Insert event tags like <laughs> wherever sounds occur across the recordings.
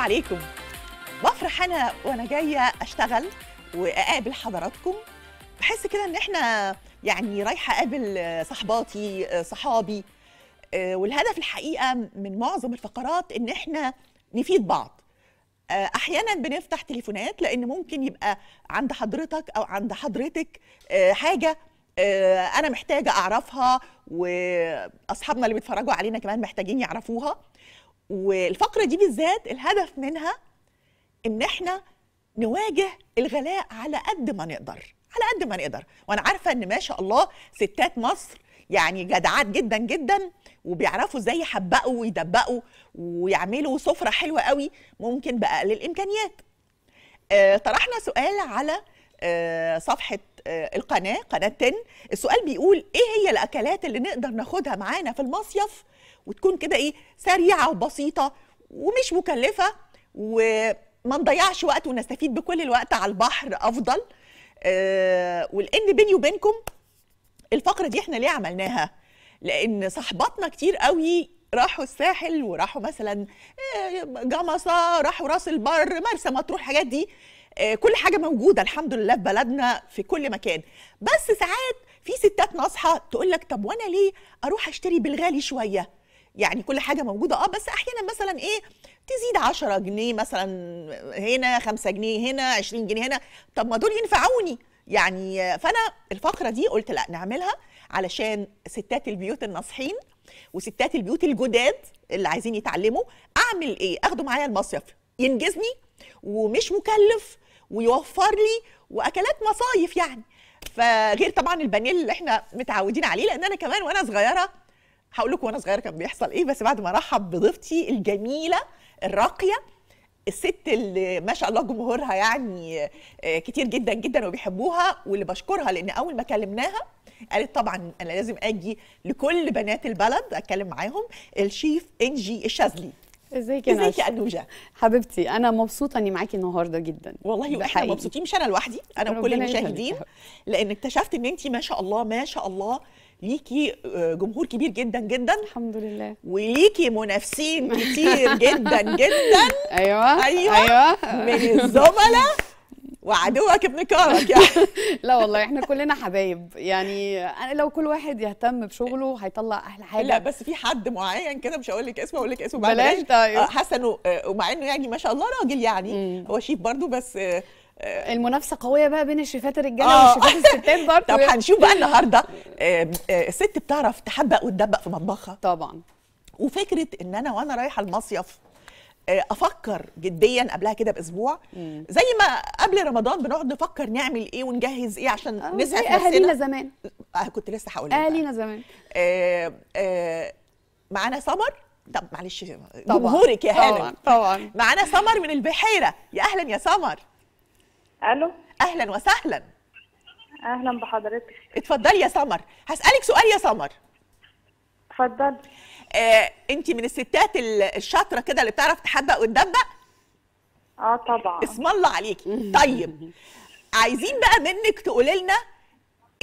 عليكم بفرح انا وانا جايه اشتغل واقابل حضراتكم بحس كده ان احنا يعني رايحه اقابل صحباتي صحابي آه، والهدف الحقيقه من معظم الفقرات ان احنا نفيد بعض آه، احيانا بنفتح تليفونات لان ممكن يبقى عند حضرتك او عند حضرتك آه، حاجه انا محتاجه اعرفها واصحابنا اللي بيتفرجوا علينا كمان محتاجين يعرفوها والفقره دي بالذات الهدف منها ان احنا نواجه الغلاء على قد ما نقدر على قد ما نقدر وانا عارفه ان ما شاء الله ستات مصر يعني جدعات جدا جدا وبيعرفوا ازاي يحبقوا ويدبقوا ويعملوا سفره حلوه قوي ممكن باقل الامكانيات آه، طرحنا سؤال على آه، صفحه آه، القناه قناه تن السؤال بيقول ايه هي الاكلات اللي نقدر ناخدها معانا في المصيف وتكون كده ايه سريعه وبسيطه ومش مكلفه وما نضيعش وقت ونستفيد بكل الوقت على البحر افضل آه، ولان بيني وبينكم الفقره دي احنا ليه عملناها لان صاحباتنا كتير قوي راحوا الساحل وراحوا مثلا آه، جمصه راحوا راس البر مرسى مطروح الحاجات دي آه، كل حاجه موجوده الحمد لله في بلدنا في كل مكان بس ساعات في ستات ناصحه تقول لك طب وانا ليه اروح اشتري بالغالي شويه يعني كل حاجه موجوده اه بس احيانا مثلا ايه تزيد 10 جنيه مثلا هنا 5 جنيه هنا 20 جنيه هنا طب ما دول ينفعوني يعني فانا الفقره دي قلت لا نعملها علشان ستات البيوت الناصحين وستات البيوت الجداد اللي عايزين يتعلموا اعمل ايه اخده معايا المصيف ينجزني ومش مكلف ويوفر لي واكلات مصايف يعني فغير طبعا البانيل اللي احنا متعودين عليه لان انا كمان وانا صغيره هقول لكم وانا صغيره كان بيحصل ايه بس بعد ما رحب بضيفتي الجميله الراقيه الست اللي ما شاء الله جمهورها يعني آه، كتير جدا جدا وبيحبوها واللي بشكرها لان اول ما كلمناها قالت طبعا انا لازم اجي لكل بنات البلد اتكلم معاهم الشيف انجي الشاذلي ازيك يا ازيك يا انوجه حبيبتي انا مبسوطه اني معاكي النهارده جدا والله واحنا مبسوطين مش انا لوحدي انا وكل المشاهدين لان اكتشفت ان انت ما شاء الله ما شاء الله ليكي آه، جمهور كبير جدا جدا الحمد لله وليكي منافسين كتير <laughs> جدا جدا ايوه ايوه, أيوة. من الزملاء وعدوك ابن كارك يعني <laughs> لا والله احنا كلنا حبايب يعني انا لو كل واحد يهتم بشغله هيطلع احلى حاجه لا بس في حد معين كده مش هقول لك اسمه اقول لك اسمه بلاش طيب حسن آه، ومع انه يعني ما شاء الله راجل يعني مم. هو شيف برضه بس آه، المنافسه قويه بقى بين الشيفات الرجاله آه. والشيفات الستات برضه <laughs> طب يعني هنشوف بقى <laughs> النهارده آه، آه، الست بتعرف تحبق وتدبق في مطبخها طبعا وفكره ان انا وانا رايحه المصيف افكر جديا قبلها كده باسبوع زي ما قبل رمضان بنقعد نفكر نعمل ايه ونجهز ايه عشان نسعد نفسنا اهالينا زمان كنت لسه هقول لك اهالينا زمان آه آه معانا سمر طب معلش جمهورك يا هانم طبعا طبعا <laughs> معانا سمر من البحيره يا اهلا يا سمر الو اهلا وسهلا اهلا بحضرتك اتفضلي يا سمر هسالك سؤال يا سمر اتفضلي آه، انت من الستات الشاطره كده اللي بتعرف تحبق وتدبق اه طبعا اسم الله عليكي طيب عايزين بقى منك تقولي لنا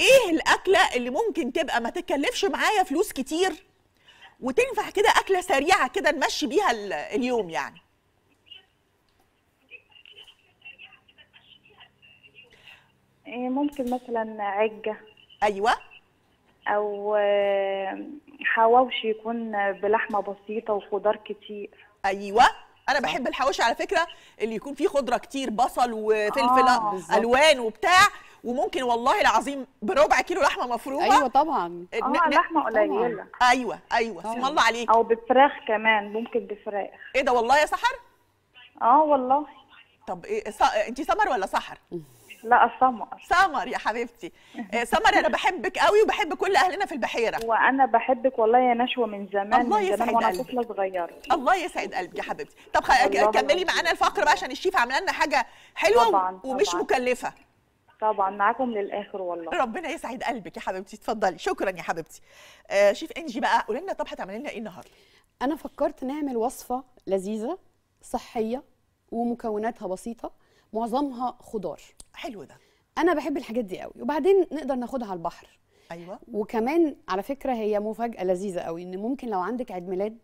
ايه الاكله اللي ممكن تبقى ما تكلفش معايا فلوس كتير وتنفع كده اكله سريعه كده نمشي بيها اليوم يعني إيه، ممكن مثلا عجه ايوه او آه، حواوشي يكون بلحمه بسيطه وخضار كتير ايوه انا بحب الحواوشي على فكره اللي يكون فيه خضره كتير بصل وفلفل آه الوان وبتاع وممكن والله العظيم بربع كيلو لحمه مفرومه ايوه طبعا اه, آه، لحمه قليله ايوه ايوه اسم الله عليك او بفراخ كمان ممكن بفراخ ايه ده والله يا سحر اه والله طب إيه انت سمر ولا سحر <laughs> لا سمر سمر يا حبيبتي آه، سمر انا بحبك قوي وبحب كل اهلنا في البحيره وانا بحبك والله يا نشوى من زمان الله من زمان وانا طفله صغيره الله يسعد قلبك يا حبيبتي طب كملي معانا الفقره بقى عشان الشيف عامله لنا حاجه حلوه طبعاً ومش طبعاً. مكلفه طبعا معاكم للاخر والله ربنا يسعد قلبك يا حبيبتي اتفضلي شكرا يا حبيبتي آه شيف انجي بقى قولي لنا طب هتعملي لنا ايه النهارده انا فكرت نعمل وصفه لذيذه صحيه ومكوناتها بسيطه معظمها خضار حلو ده انا بحب الحاجات دي قوي وبعدين نقدر ناخدها على البحر ايوه وكمان على فكره هي مفاجاه لذيذه قوي ان ممكن لو عندك عيد ميلاد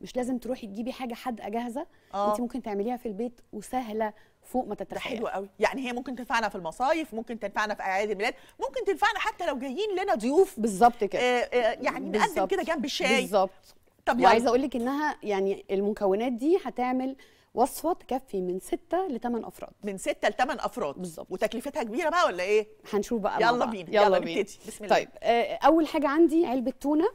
مش لازم تروحي تجيبي حاجه حادقه جاهزه آه. انت ممكن تعمليها في البيت وسهله فوق ما تتخيل ده حلو قوي يعني هي ممكن تنفعنا في المصايف ممكن تنفعنا في اعياد الميلاد ممكن تنفعنا حتى لو جايين لنا ضيوف بالظبط كده آه آه يعني بالزبط. نقدم كده جنب الشاي بالظبط طب وعايزه يعني اقول لك انها يعني المكونات دي هتعمل وصفه تكفي من ستة ل 8 افراد من ستة ل 8 افراد بالظبط وتكلفتها كبيره بقى ولا ايه هنشوف بقى يلا بينا يلا, بينا بسم الله طيب آه، اول حاجه عندي علبه تونه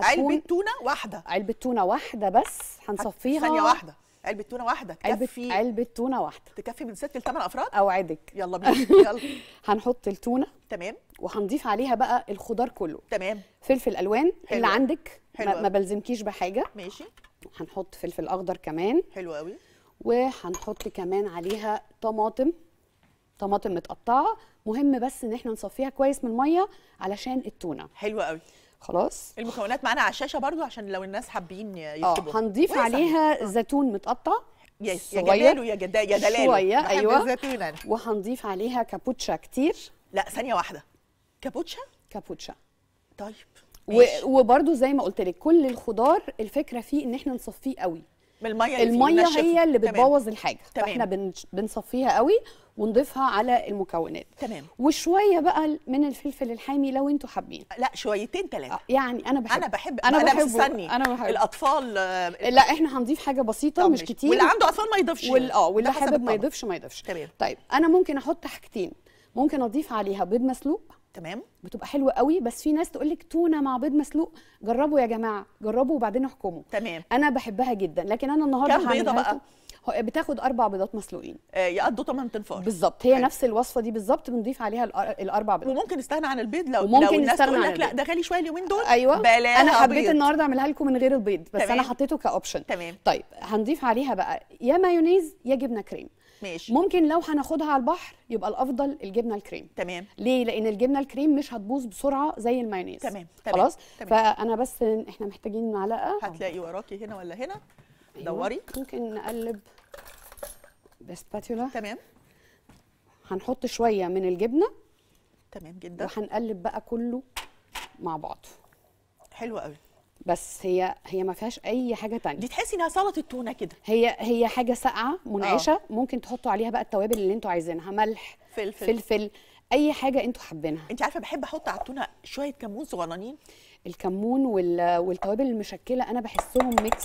علبه تونه واحده علبه تونه واحده بس هنصفيها ثانيه واحده علبة تونة واحدة تكفي علبة تونة واحدة تكفي من ست لثمان أفراد أوعدك يلا بينا <laughs> يلا هنحط التونة تمام وهنضيف عليها بقى الخضار كله تمام فلفل ألوان حلو. اللي عندك حلو ما بلزمكيش بحاجة ماشي هنحط فلفل أخضر كمان حلو قوي وهنحط كمان عليها طماطم طماطم متقطعه مهم بس ان احنا نصفيها كويس من الميه علشان التونه حلوه قوي خلاص المكونات معانا على الشاشه برضو عشان لو الناس حابين يكتبوا اه هنضيف عليها آه. زيتون متقطع يا جماله يا جدا يا دلاله شويه ايوه وهنضيف عليها كابوتشا كتير لا ثانيه واحده كابوتشا كابوتشا طيب وبرده زي ما قلت لك كل الخضار الفكره فيه ان احنا نصفيه قوي الميه اللي الميه هي اللي بتبوظ الحاجه تمام. فاحنا بنصفيها قوي ونضيفها على المكونات تمام وشويه بقى من الفلفل الحامي لو انتوا حابين لا شويتين ثلاثه آه، يعني انا بحب انا بحب انا بحب مستني انا بحب الاطفال آه، لا احنا هنضيف حاجه بسيطه مش كتير واللي عنده اطفال ما يضيفش وال... اه واللي حابب ما يضيفش ما يضيفش تمام طيب انا ممكن احط حاجتين ممكن اضيف عليها بيض مسلوق تمام بتبقى حلوه قوي بس في ناس تقول لك تونه مع بيض مسلوق جربوا يا جماعه جربوا وبعدين احكموا تمام انا بحبها جدا لكن انا النهارده كام بيضه بقى بتاخد اربع بيضات مسلوقين آه، يقضوا 8 تنفار بالظبط هي حلو. نفس الوصفه دي بالظبط بنضيف عليها الاربع بيضات وممكن نستغنى عن البيض لو ممكن لو الناس تقول لك لا ده غالي شويه اليومين دول ايوه بلاها انا حبيت بيض. النهارده اعملها لكم من غير البيض بس تمام. انا حطيته كاوبشن تمام طيب هنضيف عليها بقى يا مايونيز يا جبنه كريم ماشي ممكن لو هناخدها على البحر يبقى الافضل الجبنه الكريم تمام ليه لان الجبنه الكريم مش هتبوظ بسرعه زي المايونيز تمام تمام خلاص تمام. فانا بس احنا محتاجين معلقه هتلاقي وراكي هنا ولا هنا أيوة. دوري ممكن نقلب بسباتولا تمام هنحط شويه من الجبنه تمام جدا وهنقلب بقى كله مع بعضه حلو قوي بس هي هي ما فيهاش اي حاجه تانية دي تحسي انها سلطه تونه كده هي هي حاجه ساقعه منعشه أوه. ممكن تحطوا عليها بقى التوابل اللي انتوا عايزينها ملح فلفل فلفل اي حاجه انتوا حابينها انت عارفه بحب احط على التونه شويه كمون صغننين الكمون وال... والتوابل المشكله انا بحسهم ميكس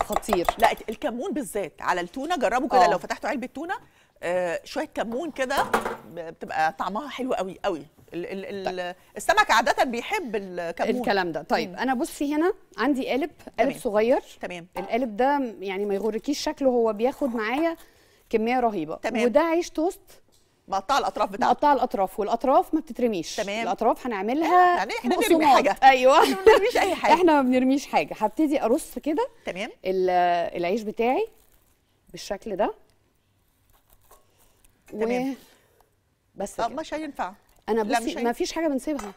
خطير لا الكمون بالذات على التونه جربوا كده آه. لو فتحتوا علبه تونه آه، شويه كمون كده بتبقى طعمها حلو قوي قوي ال ال طيب. السمك عاده بيحب الكمون الكلام ده طيب مم. انا بصي هنا عندي قالب قالب صغير تمام القالب ده يعني ما يغركيش شكله هو بياخد معايا كميه رهيبه تمام. وده عيش توست مقطع الاطراف بتاعته مقطع الاطراف والاطراف ما بتترميش تمام الاطراف هنعملها يعني احنا بنرمي حاجه ايوه احنا ما بنرميش اي حاجه احنا ما بنرميش حاجه هبتدي ارص كده تمام العيش بتاعي بالشكل ده تمام بس طب آه، مش هينفع انا بس ما فيش حاجه بنسيبها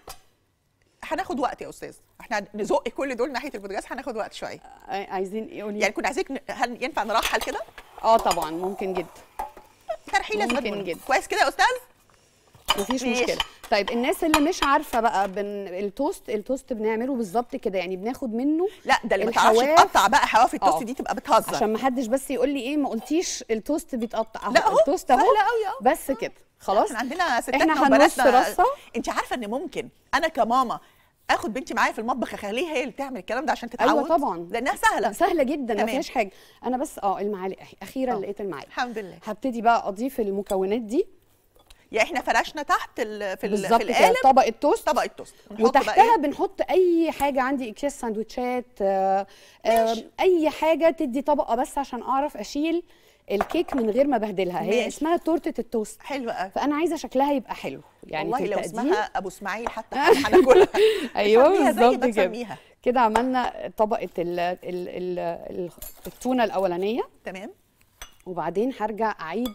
هناخد وقت يا استاذ احنا نزق كل دول ناحيه البودكاست هناخد وقت شويه عايزين ايه قولي يعني كنت عايزك هل ينفع نرحل كده اه طبعا ممكن جدا ترحيله ممكن جدا كويس كده يا استاذ مفيش مشكله طيب الناس اللي مش عارفه بقى بن... التوست التوست بنعمله بالظبط كده يعني بناخد منه لا ده اللي الحواف... تقطع بقى حواف آه. التوست أوه. دي تبقى بتهزر عشان ما حدش بس يقول لي ايه ما قلتيش التوست بيتقطع لا اهو التوست اهو بس كده خلاص احنا عندنا ستاتنا رصه انت عارفه ان ممكن انا كماما اخد بنتي معايا في المطبخ اخليها هي اللي تعمل الكلام ده عشان تتعود ايوه طبعا لانها سهله <laughs> سهله جدا ما فيهاش حاجه انا بس اه المعالق اخيرا آه. لقيت المعالق الحمد لله هبتدي بقى اضيف المكونات دي يعني احنا فرشنا تحت في, ال في القالب طبق التوست طبق التوست وتحتها ايه؟ بنحط اي حاجه عندي اكياس سندوتشات آه، آه، اي حاجه تدي طبقه بس عشان اعرف اشيل الكيك من غير ما بهدلها هي ماشي. اسمها تورته التوست حلوه قوي فانا عايزه شكلها يبقى حلو يعني والله لو اسمها ابو اسماعيل حتى <laughs> هناكلها <laughs> ايوه بالظبط كده كده عملنا طبقه الـ الـ الـ التونه الاولانيه تمام وبعدين هرجع اعيد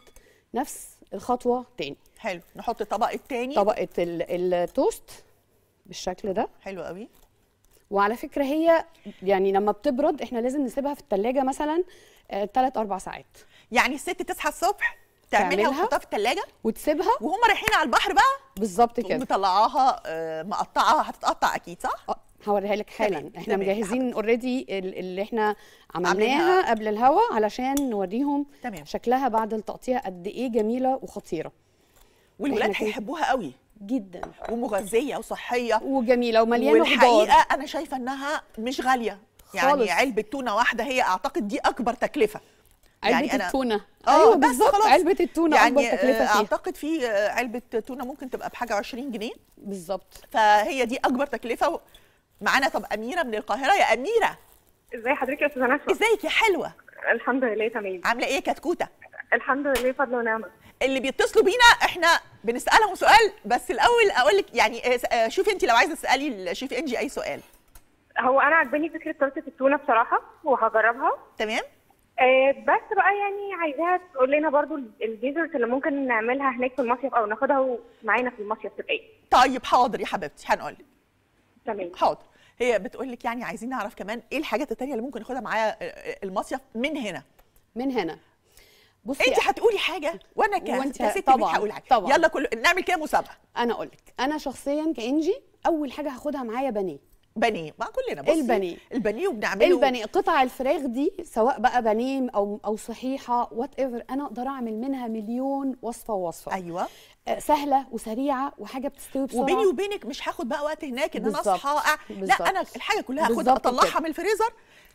نفس الخطوه تاني حلو نحط الطبق الثاني طبقه التوست بالشكل ده حلو قوي وعلى فكره هي يعني لما بتبرد احنا لازم نسيبها في الثلاجه مثلا 3 آه، 4 ساعات يعني الست تصحى الصبح تعملها وتحطها في الثلاجه وتسيبها وهم رايحين على البحر بقى بالظبط كده مطلعاها آه، مقطعه هتتقطع اكيد صح آه، هوريها لك حالا احنا تمام. مجهزين اوريدي اللي احنا عملناها قبل الهوا علشان نوريهم تمام. شكلها بعد التقطيع قد ايه جميله وخطيره والولاد هيحبوها قوي جدا ومغذيه وصحيه وجميله ومليانه خضار والحقيقه انا شايفه انها مش غاليه يعني خالص. علبه تونه واحده هي اعتقد دي اكبر تكلفه يعني علبة يعني أنا... التونة اه أيوة بس خلاص علبة التونة يعني أكبر آه، تكلفة فيها أعتقد في آه، علبة تونة ممكن تبقى بحاجة 20 جنيه بالظبط فهي دي أكبر تكلفة معانا طب أميرة من القاهرة يا أميرة ازي حضرتك يا أستاذة ناشفة ازيك يا حلوة الحمد لله تمام عاملة إيه كتكوتة الحمد لله فضل ونعمه اللي بيتصلوا بينا احنا بنسالهم سؤال بس الاول اقول لك يعني آه، آه، شوفي انت لو عايزه تسالي شوفي انجي اي سؤال هو انا عجباني فكره سلطه التونه بصراحه وهجربها تمام آه بس بقى يعني عايزاها تقول لنا برضو الديزرت اللي ممكن نعملها هناك في المصيف او ناخدها معانا في المصيف تبقى ايه طيب حاضر يا حبيبتي هنقول لك تمام حاضر هي بتقول لك يعني عايزين نعرف كمان ايه الحاجات التانية اللي ممكن ناخدها معايا آه، المصيف من هنا من هنا بصي انت هتقولي حاجه وانا ك... كست طبعا هقول حاجه طبعا يلا كل نعمل كده مسابقه انا اقول لك انا شخصيا كانجي اول حاجه هاخدها معايا بانيه بانيه ما كلنا بصي البانيه البانيه وبنعمله البانيه قطع الفراخ دي سواء بقى بانيه او او صحيحه وات ايفر انا اقدر اعمل منها مليون وصفه ووصفه ايوه سهله وسريعه وحاجه بتستوي بسرعه وبيني وبينك مش هاخد بقى وقت هناك ان انا اصحى لا انا الحاجه كلها هاخدها اطلعها من الفريزر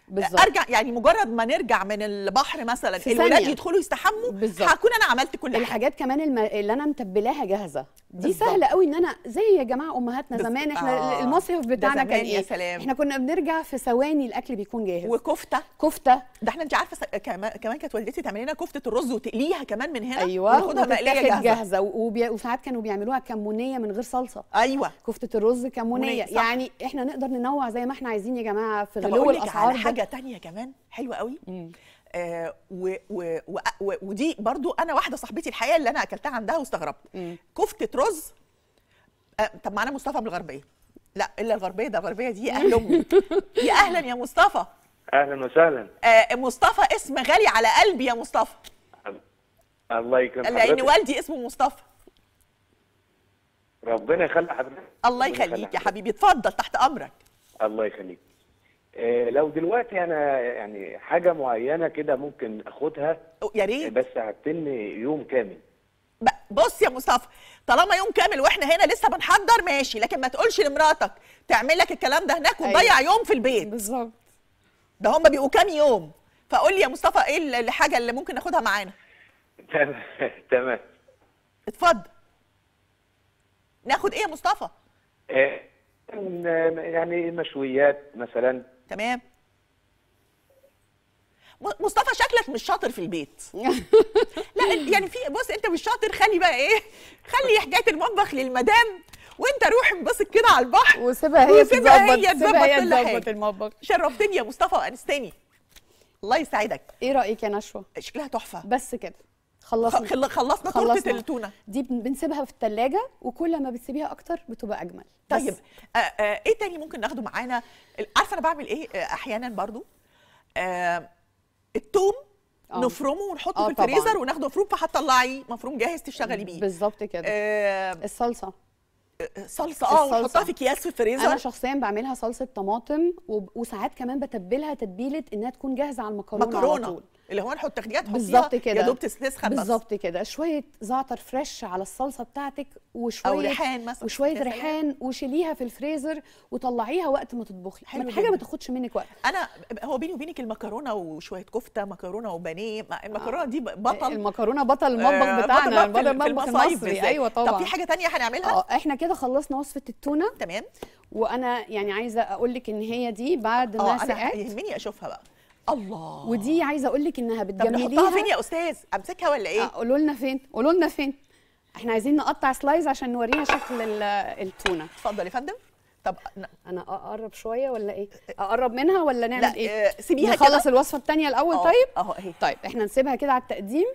بالزبط. ارجع يعني مجرد ما نرجع من البحر مثلا الولاد يدخلوا يستحموا هكون انا عملت كل حاجه الحاجات كمان الم... اللي انا متبلاها جاهزه دي بالزبط. سهله قوي ان انا زي يا جماعه امهاتنا زمان احنا آه. المصيف بتاعنا كان ايه سلام. احنا كنا بنرجع في ثواني الاكل بيكون جاهز وكفته كفته ده احنا انت عارفه س... كمان كانت والدتي تعمل لنا كفته الرز وتقليها كمان من هنا ايوه وناخدها مقليه جاهزه, جاهزة. وبي... وساعات كانوا بيعملوها كمونيه من غير صلصه ايوه كفته الرز كمونيه يعني احنا نقدر ننوع زي ما احنا عايزين يا جماعه في غلو الاسعار على حاجه ثانيه كمان حلوه قوي آه و و و ودي برضو انا واحده صاحبتي الحقيقه اللي انا اكلتها عندها واستغربت كفته رز آه طب معانا مصطفى من الغربيه لا الا الغربيه ده الغربيه دي اهل امي <laughs> يا اهلا يا مصطفى اهلا وسهلا آه مصطفى اسم غالي على قلبي يا مصطفى الله يكرمك لان والدي اسمه مصطفى ربنا يخلي حضرتك الله يخليك يا حبيبي اتفضل تحت امرك الله يخليك إيه لو دلوقتي انا يعني حاجه معينه كده ممكن اخدها يا ريت بس هتني يوم كامل بص يا مصطفى طالما يوم كامل واحنا هنا لسه بنحضر ماشي لكن ما تقولش لمراتك تعمل لك الكلام ده هناك وتضيع أيوة. يوم في البيت بالظبط ده هم بيبقوا كام يوم فقول لي يا مصطفى ايه الحاجه اللي ممكن ناخدها معانا تمام <laughs> تمام اتفضل ناخد ايه يا مصطفى؟ إيه يعني مشويات مثلا تمام مصطفى شكلك مش شاطر في البيت <laughs> لا يعني في بص انت مش شاطر خلي بقى ايه خلي حكايه المطبخ للمدام وانت روح انبسط كده على البحر وسيبها هي وسيبها هي تظبط المطبخ شرفتني يا مصطفى وانستاني الله يسعدك ايه رايك يا نشوى شكلها تحفه بس كده خلصنا خلصنا تورته التونه دي بنسيبها في الثلاجه وكل ما بتسيبيها اكتر بتبقى اجمل طيب آه آه ايه تاني ممكن ناخده معانا عارفه انا بعمل ايه آه، احيانا برضو آه التوم أوه. نفرمه ونحطه في آه، الفريزر وناخده مفروم فهتطلعي مفروم جاهز تشتغلي بيه بالظبط كده آه الصلصه آه، صلصه اه ونحطها في اكياس في الفريزر انا شخصيا بعملها صلصه طماطم وساعات كمان بتبلها تتبيله انها تكون جاهزه على المكرونه مكرونه على طول. اللي هو نحط تغليات بالظبط كده يا دوب تسخن بالظبط كده شويه زعتر فريش على الصلصه بتاعتك وشويه أو ريحان مثلا وشويه ريحان وشيليها في الفريزر وطلعيها وقت ما تطبخي حلو حاجه ما تاخدش منك وقت انا هو بيني وبينك المكرونه وشويه كفته مكرونه وبانيه المكرونه دي آه، بطل المكرونه بطل المطبخ آه بتاعنا بطل المطبخ المصري ايوه طبعا طب في حاجه ثانيه هنعملها اه احنا كده خلصنا وصفه التونه تمام وانا يعني عايزه اقول لك ان هي دي بعد آه، ما سقعت يهمني اشوفها بقى الله ودي عايزه اقول لك انها بتجمليها طب نحطها فين يا استاذ امسكها ولا ايه آه، قولوا لنا فين قولوا لنا فين احنا عايزين نقطع سلايز عشان نوريها شكل التونه اتفضل يا فندم طب انا اقرب شويه ولا ايه اقرب منها ولا نعمل لا ايه آه، سيبيها كده نخلص الوصفه الثانيه الاول أوه. طيب اهو اهي طيب احنا نسيبها كده على التقديم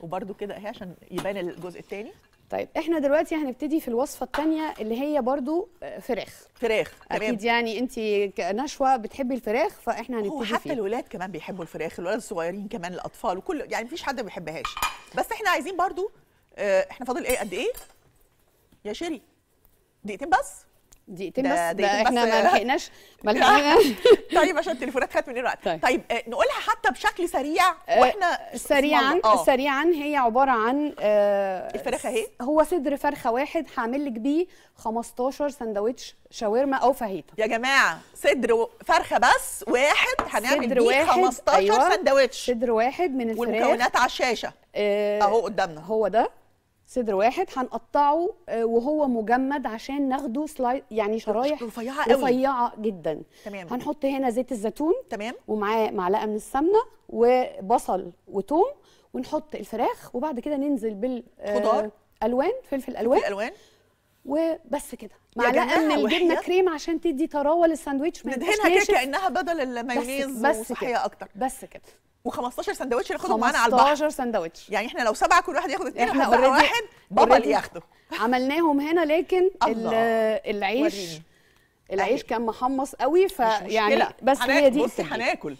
وبرده كده اهي عشان يبان الجزء الثاني طيب احنا دلوقتي هنبتدي في الوصفه الثانيه اللي هي برضو آه، فراخ فراخ تمام اكيد يعني انت كنشوه بتحبي الفراخ فاحنا هنبتدي فيها حتى الولاد كمان بيحبوا الفراخ الولاد الصغيرين كمان الاطفال وكل يعني مفيش حد ما بيحبهاش بس احنا عايزين برضو آه، احنا فاضل ايه قد ايه يا شيري دقيقتين بس دقيقتين بس ده احنا ما لحقناش ما <laughs> لحقناش <laughs> طيب عشان التليفونات خدت مننا وقت طيب, طيب آه نقولها حتى بشكل سريع آه، واحنا سريعا آه. سريعا هي عباره عن آه الفرخه اهي هو صدر فرخه واحد هعمل لك بيه 15 سندوتش شاورما او فاهيتا يا جماعه صدر فرخه بس واحد هنعمل صدر بيه واحد 15 أيوة سندوتش صدر واحد من الفراخ والمكونات على الشاشه آه، اهو قدامنا هو ده صدر واحد هنقطعه آه، وهو مجمد عشان ناخده سلايد يعني شرايح رفيعه قوي رفيعه جدا تمام هنحط هنا زيت الزيتون تمام ومعاه معلقه من السمنه وبصل وتوم ونحط الفراخ وبعد كده ننزل بالخضار الوان فلفل الوان فلفل الوان وبس كده معلقه من الجبنه كريم عشان تدي طراوه للساندوتش ما ندهنها كده كانها بدل المايونيز بس وصحيه اكتر بس كده و15 سندوتش ناخدهم معانا على البحر 15 سندوتش يعني احنا لو سبعه كل واحد ياخد اثنين احنا بقى واحد بطل ياخده عملناهم هنا لكن <laughs> العيش وريني. العيش أهل. كان محمص قوي فيعني بس هي دي بصي هناكل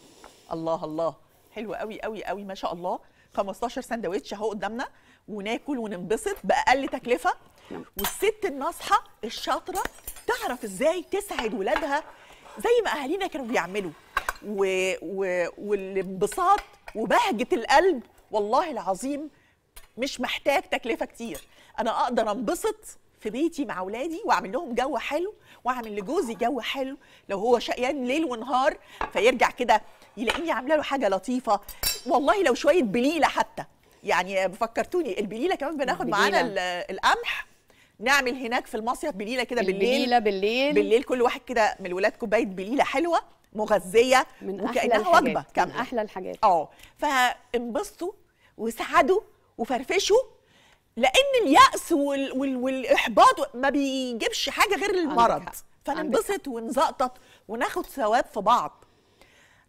الله الله حلو قوي قوي قوي ما شاء الله 15 سندوتش اهو قدامنا وناكل وننبسط باقل تكلفه نعم. والست الناصحه الشاطره تعرف ازاي تسعد ولادها زي ما اهالينا كانوا بيعملوا و... و... والانبساط وبهجه القلب والله العظيم مش محتاج تكلفه كتير انا اقدر انبسط في بيتي مع اولادي واعمل لهم جو حلو واعمل لجوزي جو حلو لو هو شقيان يعني ليل ونهار فيرجع كده يلاقيني عامله له حاجه لطيفه والله لو شويه بليله حتى يعني فكرتوني البليله كمان بناخد معانا القمح نعمل هناك في المصيف بليله كده بالليل بليله بالليل بالليل كل واحد كده من الولاد كوبايه بليله حلوه مغذيه من وكانها وجبه كامله من احلى الحاجات اه فانبسطوا وسعدوا وفرفشوا لان الياس وال... وال... والاحباط ما بيجيبش حاجه غير المرض فننبسط ونزقطط وناخد ثواب في بعض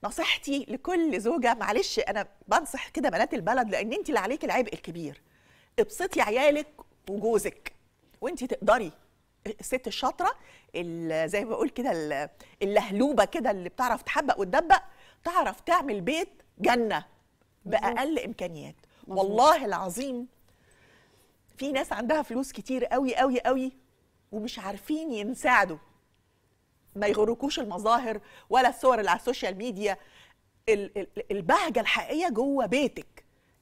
نصيحتي لكل زوجه معلش انا بنصح كده بنات البلد لان انت اللي عليك العبء الكبير ابسطي عيالك وجوزك وانت تقدري الست الشاطره زي ما بقول كده اللهلوبه كده اللي بتعرف تحبق وتدبق تعرف تعمل بيت جنه باقل امكانيات والله العظيم في ناس عندها فلوس كتير قوي قوي قوي ومش عارفين ينساعدوا ما يغركوش المظاهر ولا الصور اللي على السوشيال ميديا البهجه الحقيقيه جوه بيتك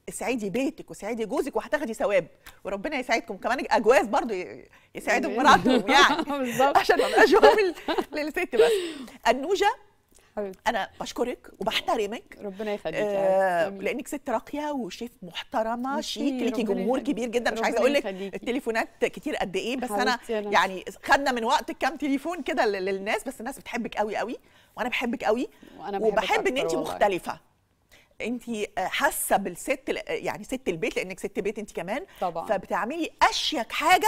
اسعدي بيتك واسعدي جوزك وهتاخدي ثواب وربنا يسعدكم كمان اجواز برضو يسعدوا مراتهم يعني <laughs> عشان ما ابقاش بقول للست بس النوجه انا بشكرك وبحترمك ربنا يخليك آه لانك ست راقيه وشيف محترمه شيك ليكي جمهور يخليك. كبير جدا مش عايزه اقول لك التليفونات كتير قد ايه بس أنا, انا يعني خدنا من وقتك كام تليفون كده للناس بس الناس بتحبك قوي قوي وانا بحبك قوي وانا بحبك وبحب ان انت مختلفه انت حاسه بالست يعني ست البيت لانك ست بيت انت كمان طبعا فبتعملي اشيك حاجه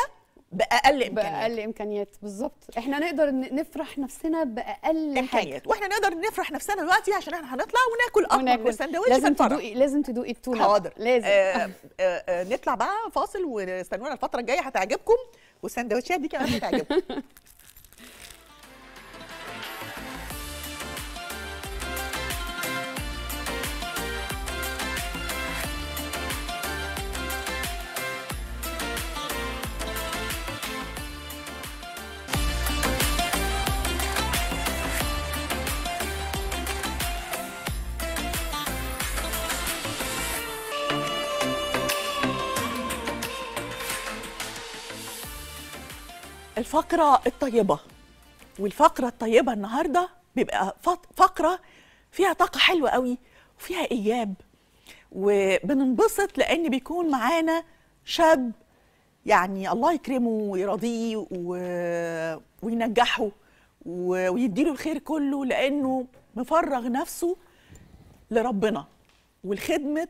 باقل امكانيات باقل امكانيات بالظبط احنا نقدر نفرح نفسنا باقل امكانيات حاجة. واحنا نقدر نفرح نفسنا دلوقتي عشان احنا هنطلع وناكل اكتر من لازم تدوقي لازم تدوقي التونه حاضر لازم آه آه آه نطلع بقى فاصل واستنونا الفتره الجايه هتعجبكم والسندوتشات دي كمان هتعجبكم <laughs> الفقرة الطيبة والفقرة الطيبة النهاردة بيبقى فقرة فيها طاقة حلوة قوي وفيها إيجاب وبننبسط لأن بيكون معانا شاب يعني الله يكرمه ويرضيه و... وينجحه و... ويديله الخير كله لأنه مفرغ نفسه لربنا ولخدمة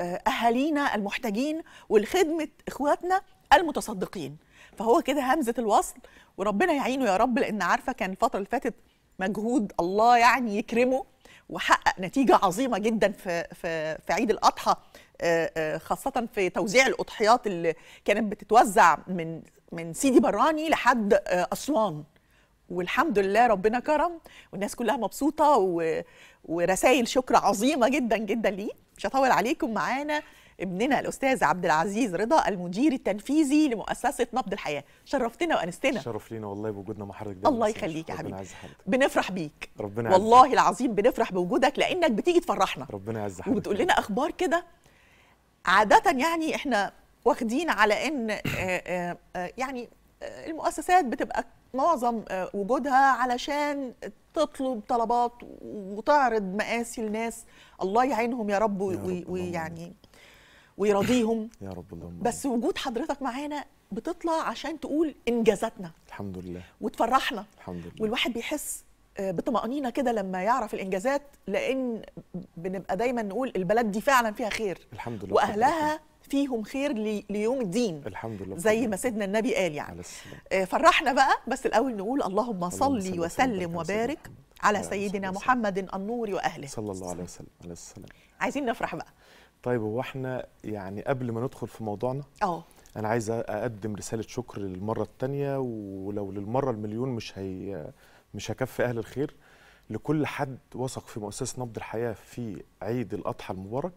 آه، أهالينا المحتاجين ولخدمة إخواتنا المتصدقين فهو كده همزه الوصل وربنا يعينه يا رب لان عارفه كان الفتره اللي فاتت مجهود الله يعني يكرمه وحقق نتيجه عظيمه جدا في في في عيد الاضحى آه، آه، خاصه في توزيع الاضحيات اللي كانت بتتوزع من من سيدي براني لحد آه، اسوان والحمد لله ربنا كرم والناس كلها مبسوطه ورسائل شكر عظيمه جدا جدا ليه مش هطول عليكم معانا ابننا الاستاذ عبد العزيز رضا المدير التنفيذي لمؤسسه نبض الحياه شرفتنا وانستنا شرف لينا والله بوجودنا مع حضرتك الله يخليك يا حبيبي بنفرح بيك ربنا والله عزيز. العظيم بنفرح بوجودك لانك بتيجي تفرحنا ربنا يعز حضرتك وبتقول لنا اخبار كده عاده يعني احنا واخدين على ان آه، آه، آه، يعني المؤسسات بتبقى معظم وجودها علشان تطلب طلبات وتعرض مقاسي لناس الله يعينهم يا رب ويعني ويراضيهم <coughs> يا رب اللهم بس وجود حضرتك معانا بتطلع عشان تقول انجازاتنا الحمد لله وتفرحنا الحمد لله والواحد بيحس آه، بطمأنينة كده لما يعرف الإنجازات لأن بنبقى دايما نقول البلد دي فعلا فيها خير الحمد لله وأهلها فيهم خير لي ليوم الدين الحمد لله زي ما سيدنا النبي قال يعني آه، فرحنا بقى بس الأول نقول اللهم صل وسلم وبارك على سيدنا محمد النور وأهله صلى الله عليه وسلم عايزين نفرح بقى طيب هو احنا يعني قبل ما ندخل في موضوعنا اه انا عايز اقدم رساله شكر للمره الثانيه ولو للمره المليون مش هي مش هكفي اهل الخير لكل حد وثق في مؤسسه نبض الحياه في عيد الاضحى المبارك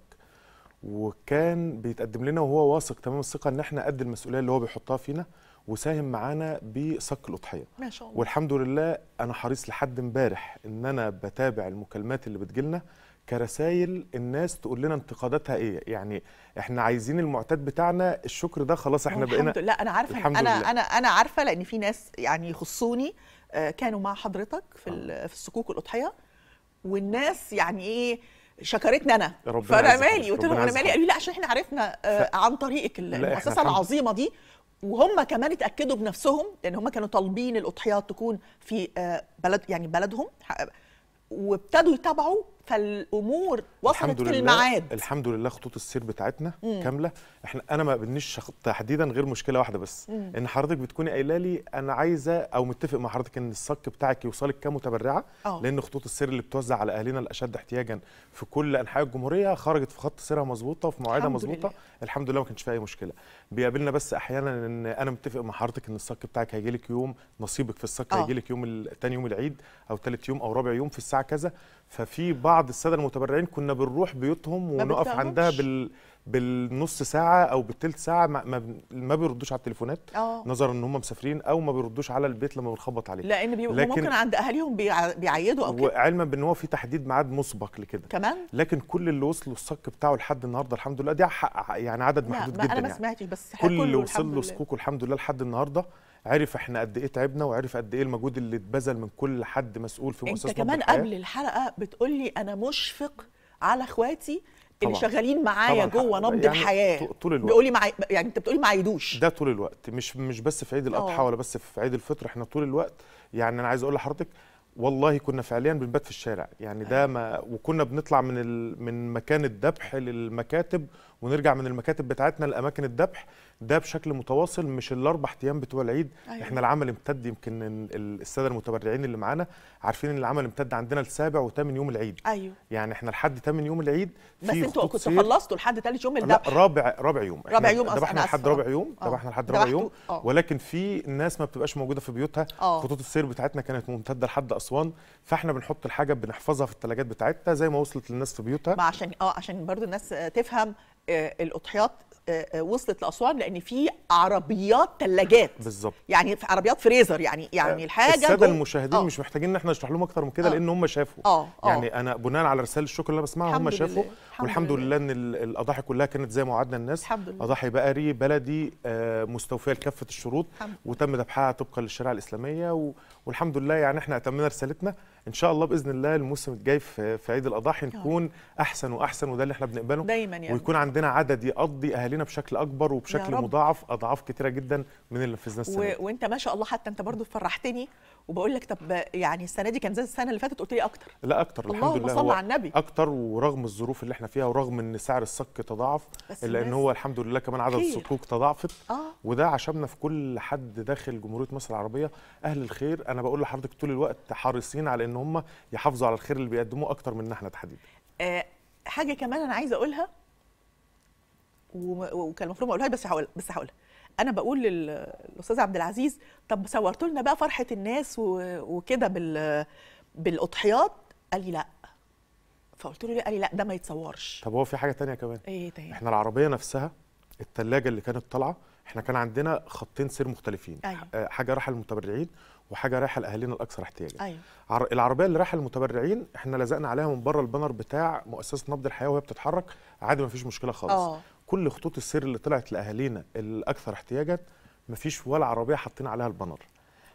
وكان بيتقدم لنا وهو واثق تمام الثقه ان احنا قد المسؤوليه اللي هو بيحطها فينا وساهم معانا بصك الاضحيه ما شاء الله والحمد لله انا حريص لحد امبارح ان انا بتابع المكالمات اللي بتجيلنا كرسائل الناس تقول لنا انتقاداتها ايه يعني احنا عايزين المعتاد بتاعنا الشكر ده خلاص احنا بقينا لا انا عارفه الحمد انا لله. انا انا عارفه لان في ناس يعني يخصوني آه، كانوا مع حضرتك في آه. في الصكوك الاضحيه والناس يعني ايه شكرتني انا فانا مالي قلت لهم انا مالي قالوا لي لا عشان احنا عرفنا آه، ف... عن طريقك المؤسسه العظيمه دي وهم كمان اتاكدوا بنفسهم لان هم كانوا طالبين الاضحيات تكون في بلد يعني بلدهم وابتدوا يتابعوا فالامور وصلت في الميعاد الحمد لله خطوط السير بتاعتنا مم. كامله احنا انا ما قابلنيش تحديدا غير مشكله واحده بس مم. ان حضرتك بتكوني قايله لي انا عايزه او متفق مع حضرتك ان الصك بتاعك يوصلك كمتبرعه أوه. لان خطوط السير اللي بتوزع على اهلنا الاشد احتياجا في كل انحاء الجمهوريه خرجت في خط سيرها مظبوطه وفي مواعيدها مظبوطه الحمد لله ما كانش فيها اي مشكله بيقابلنا بس احيانا ان انا متفق مع حضرتك ان الصك بتاعك هيجي لك يوم نصيبك في الصك آه. هيجي لك يوم ثاني يوم العيد او ثالث يوم او رابع يوم في الساعه كذا ففي بعض الساده المتبرعين كنا بنروح بيوتهم ونقف عندها بال بالنص ساعه او بالثلث ساعه ما, ما, بيردوش على التليفونات أوه. نظرا ان هم مسافرين او ما بيردوش على البيت لما بنخبط عليه لان بيبقوا ممكن عند اهاليهم بيعيدوا او كده علما بان هو في تحديد ميعاد مسبق لكده كمان لكن كل اللي وصلوا الصك بتاعه لحد النهارده الحمد لله دي يعني عدد محدود جدا انا ما يعني. سمعتش بس كل اللي وصل له سكوكه الحمد لله لحد النهارده عرف احنا قد ايه تعبنا وعرف قد ايه المجهود اللي اتبذل من كل حد مسؤول في مؤسسه انت كمان قبل الحلقه بتقول لي انا مشفق على اخواتي اللي شغالين معايا جوه نبض يعني الحياه طول الوقت بيقولي معي يعني انت بتقولي ما عيدوش ده طول الوقت مش مش بس في عيد الاضحى آه. ولا بس في عيد الفطر احنا طول الوقت يعني انا عايز اقول لحضرتك والله كنا فعليا بنبات في الشارع يعني ده آه. ما وكنا بنطلع من ال... من مكان الذبح للمكاتب ونرجع من المكاتب بتاعتنا لاماكن الذبح ده بشكل متواصل مش الاربع ايام بتوع العيد أيوة. احنا العمل امتد يمكن الساده المتبرعين اللي معانا عارفين ان العمل امتد عندنا لسابع وثامن يوم العيد ايوه يعني احنا لحد ثامن يوم العيد في بس انتوا كنتوا خلصتوا لحد ثالث يوم الذبح لا رابع رابع يوم رابع يوم اصلا آه. ذبحنا لحد رابع يوم ذبحنا لحد آه. رابع يوم ولكن في ناس ما بتبقاش موجوده في بيوتها أوه. خطوط السير بتاعتنا كانت ممتده لحد اسوان فاحنا بنحط الحاجه بنحفظها في الثلاجات بتاعتها زي ما وصلت للناس في بيوتها ما عشان اه عشان برضو الناس تفهم آه، الاضحيات آه، آه، وصلت لاسوان لان في عربيات ثلاجات بالظبط يعني في عربيات فريزر يعني يعني الحاجه الساده المشاهدين آه. مش محتاجين ان احنا نشرح لهم اكتر من كده آه. لان هم شافوا آه. آه. يعني انا بناء على رسائل الشكر اللي انا بسمعها هم شافوا والحمد لله, لله ان الاضاحي كلها كانت زي ما وعدنا الناس اضاحي بقري بلدي مستوفيه لكافه الشروط وتم ذبحها طبقا للشريعه الاسلاميه والحمد لله يعني احنا اتمنا رسالتنا ان شاء الله باذن الله الموسم الجاي في, في عيد الاضاحي نكون احسن واحسن وده اللي احنا بنقبله دايما يعني ويكون عندنا عدد يقضي اهالينا بشكل اكبر وبشكل مضاعف اضعاف كتيره جدا من اللي فزنا السنه و... وانت ما شاء الله حتى انت برضو فرحتني وبقول لك طب يعني السنه دي كان زي السنه اللي فاتت قلت لي اكتر لا اكتر الحمد لله صل على النبي اكتر ورغم الظروف اللي احنا فيها ورغم ان سعر الصك تضاعف الا ان هو الحمد لله كمان عدد الصكوك تضاعفت آه. وده عشمنا في كل حد داخل جمهوريه مصر العربيه اهل الخير انا بقول لحضرتك طول الوقت حريصين على ان هم يحافظوا على الخير اللي بيقدموه اكتر من احنا تحديدا آه حاجه كمان انا عايزه اقولها وكان المفروض ما اقولهاش بس هقولها بس هقولها انا بقول للاستاذ عبد العزيز طب صورت لنا بقى فرحه الناس وكده بال بالاضحيات قال لي لا فقلت له ليه قال لي لا ده ما يتصورش طب هو في حاجه تانية كمان ايه تاني احنا العربيه نفسها الثلاجه اللي كانت طالعه احنا كان عندنا خطين سير مختلفين أيوة. آه، حاجه رايحه للمتبرعين وحاجه رايحه لاهالينا الاكثر احتياجا أيوة. العربيه اللي رايحه للمتبرعين احنا لزقنا عليها من بره البانر بتاع مؤسسه نبض الحياه وهي بتتحرك عادي ما فيش مشكله خالص أوه. كل خطوط السير اللي طلعت لاهالينا الاكثر احتياجا مفيش ولا عربيه حاطين عليها البانر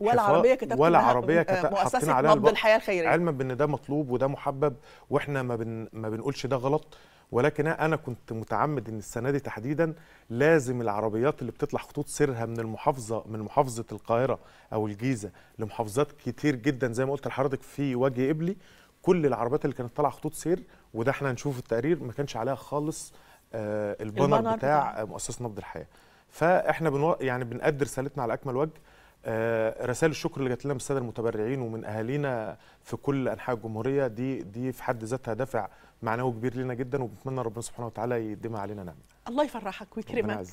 ولا عربيه كتبت ولا عربيه كتبت حاطين عليها نبض الحياه الخيريه علما بان ده مطلوب وده محبب واحنا ما بن ما بنقولش ده غلط ولكن انا كنت متعمد ان السنه دي تحديدا لازم العربيات اللي بتطلع خطوط سيرها من المحافظه من محافظه القاهره او الجيزه لمحافظات كتير جدا زي ما قلت لحضرتك في وجه ابلي كل العربيات اللي كانت طالعه خطوط سير وده احنا هنشوف التقرير ما كانش عليها خالص آه، البانر, البانر بتاع, مؤسسه نبض الحياه فاحنا بنو... يعني بنقدم رسالتنا على اكمل وجه آه، رسائل الشكر اللي جات لنا من الساده المتبرعين ومن اهالينا في كل انحاء الجمهوريه دي دي في حد ذاتها دافع معنوي كبير لنا جدا وبنتمنى ربنا سبحانه وتعالى يديمها علينا نعمه. الله يفرحك ويكرمك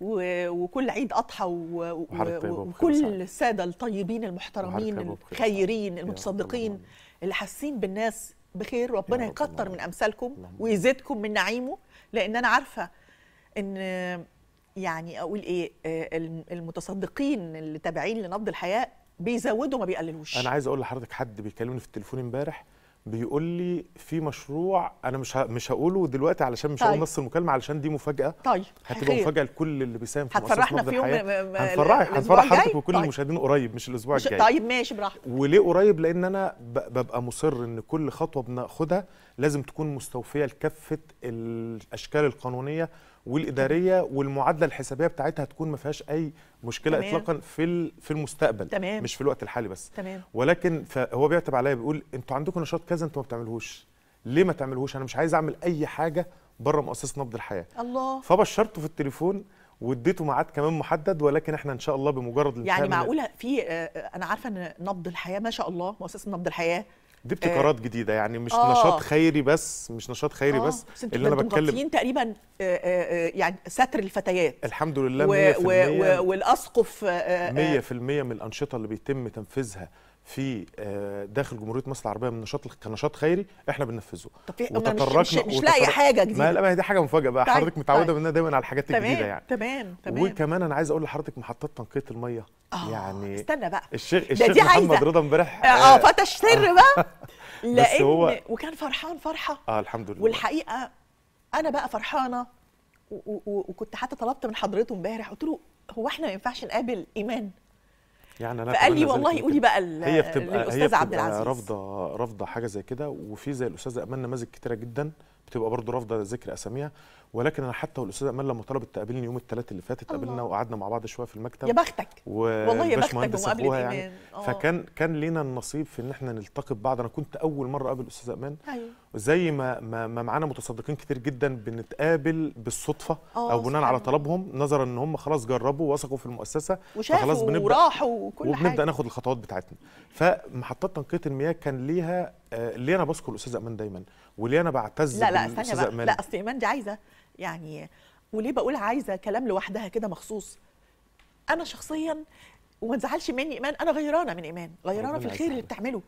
و... وكل عيد اضحى و... و... وكل الساده الطيبين المحترمين الخيرين المتصدقين اللي حاسين بالناس بخير ربنا يكتر من امثالكم ويزيدكم من نعيمه لان انا عارفه ان يعني اقول ايه آه، المتصدقين اللي تابعين لنبض الحياه بيزودوا ما بيقللوش انا عايز اقول لحضرتك حد بيكلمني في التليفون امبارح بيقول لي في مشروع انا مش مش هقوله دلوقتي علشان مش طيب. هقول نص المكالمه علشان دي مفاجاه طيب هتبقى مفاجاه لكل اللي بيساهم في هتفرحنا في يوم هنفرح هنفرح حضرتك وكل طيب. المشاهدين قريب مش الاسبوع مش الجاي طيب ماشي براحتك وليه قريب لان انا ببقى مصر ان كل خطوه بناخدها لازم تكون مستوفيه لكافه الاشكال القانونيه والاداريه والمعادله الحسابيه بتاعتها تكون ما فيهاش اي مشكله تمام. اطلاقا في في المستقبل تمام. مش في الوقت الحالي بس تمام. ولكن فهو بيعتب عليا بيقول انتوا عندكم نشاط كذا انتوا ما بتعملوش ليه ما تعملوش انا مش عايز اعمل اي حاجه بره مؤسسه نبض الحياه الله فبشرته في التليفون واديته ميعاد كمان محدد ولكن احنا ان شاء الله بمجرد يعني معقوله في آه، آه، انا عارفه ان نبض الحياه ما شاء الله مؤسسه نبض الحياه دي ابتكارات آه جديده يعني مش آه نشاط خيري بس مش نشاط خيري آه بس اللي انا بتكلم تقريبا آآ آه، آآ آه، آه، يعني ستر الفتيات الحمد لله 100% و و والاسقف 100% من الانشطه اللي بيتم تنفيذها في آه، داخل جمهوريه مصر العربيه من نشاط كنشاط خيري احنا بننفذه طب في مش, مش, مش لاقي حاجه جديده ما لا ما هي دي حاجه مفاجاه بقى طيب حضرتك متعوده طيب مننا دايما على الحاجات الجديده يعني تمام تمام وكمان انا عايز اقول لحضرتك محطات تنقيه الميه آه، يعني استنى بقى الشيخ الشيخ محمد رضا امبارح اه, آه, آه، فتش سر بقى <laughs> لان هو وكان فرحان فرحه اه الحمد لله والحقيقه انا بقى فرحانه وكنت حتى طلبت من حضرته امبارح قلت له هو احنا ما ينفعش نقابل ايمان يعني أنا فقال لي والله قولي بقى هي بتبقى العزيز عبد العزيز رافضه رافضه حاجه زي كده وفي زي الاستاذه امان نماذج كتيره جدا بتبقى برضه رافضه ذكر اساميها ولكن انا حتى والاستاذه امال لما طلبت تقابلني يوم الثلاث اللي فات اتقابلنا وقعدنا مع بعض شويه في المكتب يا بختك والله يا بختك ومقابله يعني أوه. فكان كان لينا النصيب في ان احنا نلتقي ببعض انا كنت اول مره اقابل استاذ امان ايوه زي ما ما, ما معانا متصدقين كتير جدا بنتقابل بالصدفه أوه. او بناء على طلبهم نظرا ان هم خلاص جربوا وثقوا في المؤسسه وخلاص بنبدا وراحوا وكل وبنبدا حاجة. ناخد الخطوات بتاعتنا فمحطات تنقيه المياه كان ليها اللي آه، ليه انا بذكر الاستاذ امان دايما وليه انا بعتز لا لا استنى بقى لا اصل ايمان دي عايزه يعني وليه بقول عايزه كلام لوحدها كده مخصوص انا شخصيا وما تزعلش مني ايمان انا غيرانه من ايمان غيرانه في الخير اللي بتعمله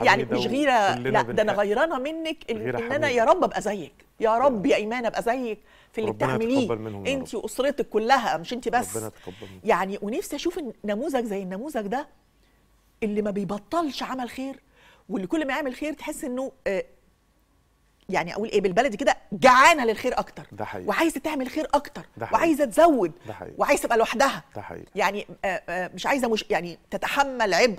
يعني مش غيره لا ده انا غيرانه منك ان, إن انا يا رب ابقى زيك يا رب يا ايمان ابقى زيك في اللي بتعمليه انت واسرتك كلها مش انت بس ربنا يعني ونفسي اشوف نموذج زي النموذج ده اللي ما بيبطلش عمل خير واللي كل ما يعمل خير تحس انه آه، يعني اقول ايه بالبلدي كده جعانه للخير اكتر ده حقيقي وعايزه تعمل خير اكتر ده حقيقي. وعايزه تزود ده حقيقي. وعايزه تبقى لوحدها ده حقيقي. يعني آه، آه، مش عايزه مش يعني تتحمل عبء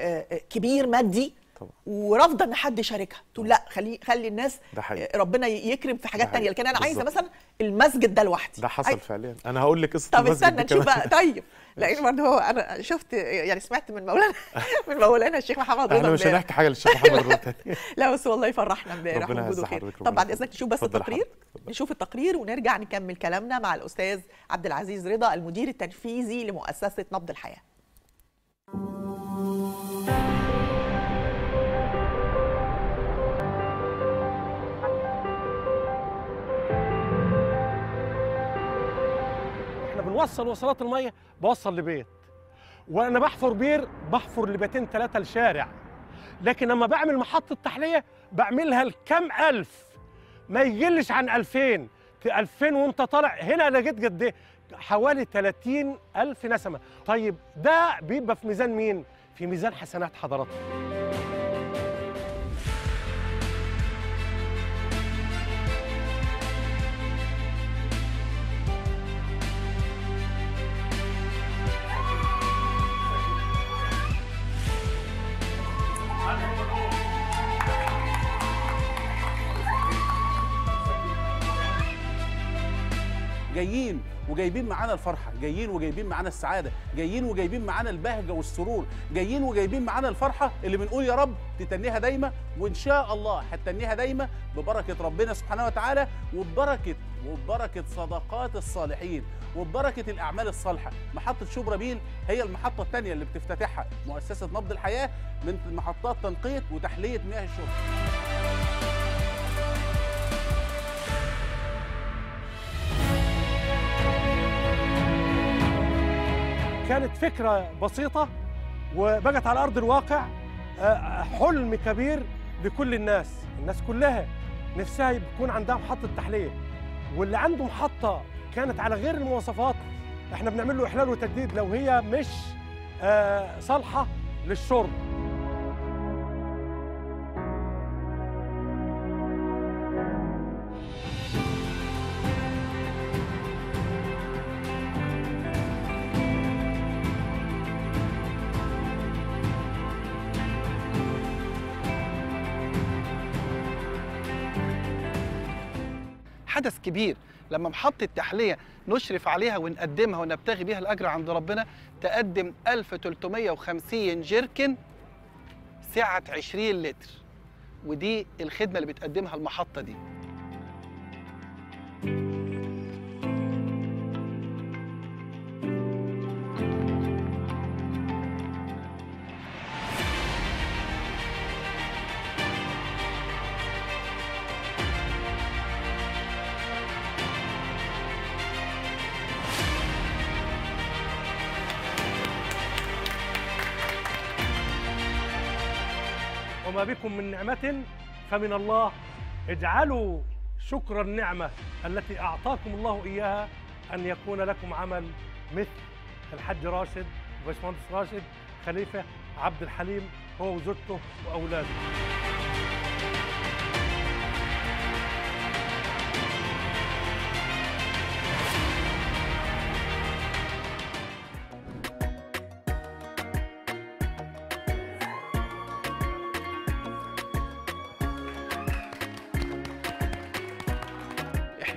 آه، كبير مادي طبعا. ورافضه ان حد يشاركها تقول لا خلي خلي الناس ده حقيقي. ربنا يكرم في حاجات ثانيه لكن انا عايزه مثلا المسجد ده لوحدي ده حصل فعليا انا هقول لك قصه طب استنى نشوف بقى طيب لانه برضه هو انا شفت يعني سمعت من مولانا <laughs> من مولانا الشيخ محمد رضا انا مش هنحكي حاجه للشيخ محمد رضا <laughs> تاني لا بس والله فرحنا امبارح وجوده خير طب بعد اذنك نشوف بس التقرير نشوف التقرير ونرجع نكمل كلامنا مع الاستاذ عبد العزيز رضا المدير التنفيذي لمؤسسه نبض الحياه بوصل وصلات الميه بوصل لبيت وانا بحفر بير بحفر لبيتين ثلاثه لشارع لكن لما بعمل محطه تحليه بعملها لكام الف ما يقلش عن 2000 2000 وانت طالع هنا انا جيت قد ايه حوالي 30 الف نسمه طيب ده بيبقى في ميزان مين في ميزان حسنات حضراتكم جايين وجايبين معانا الفرحه جايين وجايبين معانا السعاده جايين وجايبين معانا البهجه والسرور جايين وجايبين معانا الفرحه اللي بنقول يا رب تتنيها دايما وان شاء الله هتتنيها دايما ببركه ربنا سبحانه وتعالى وببركه وببركه صدقات الصالحين وببركه الاعمال الصالحه محطه شبرا بيل هي المحطه الثانيه اللي بتفتتحها مؤسسه نبض الحياه من محطات تنقيه وتحليه مياه الشرب كانت فكرة بسيطة وبقت على أرض الواقع آه، حلم كبير لكل الناس الناس كلها نفسها يكون عندها محطة تحلية واللي عنده محطة كانت على غير المواصفات احنا بنعمل له إحلال وتجديد لو هي مش آه، صالحة للشرب حدث كبير لما محطة تحلية نشرف عليها ونقدمها ونبتغي بيها الأجر عند ربنا تقدم 1350 جيركن سعة 20 لتر ودي الخدمة اللي بتقدمها المحطة دي وما بكم من نعمة فمن الله اجعلوا شكر النعمة التي أعطاكم الله إياها أن يكون لكم عمل مثل الحاج راشد وباشمهندس راشد خليفة عبد الحليم هو وزوجته وأولاده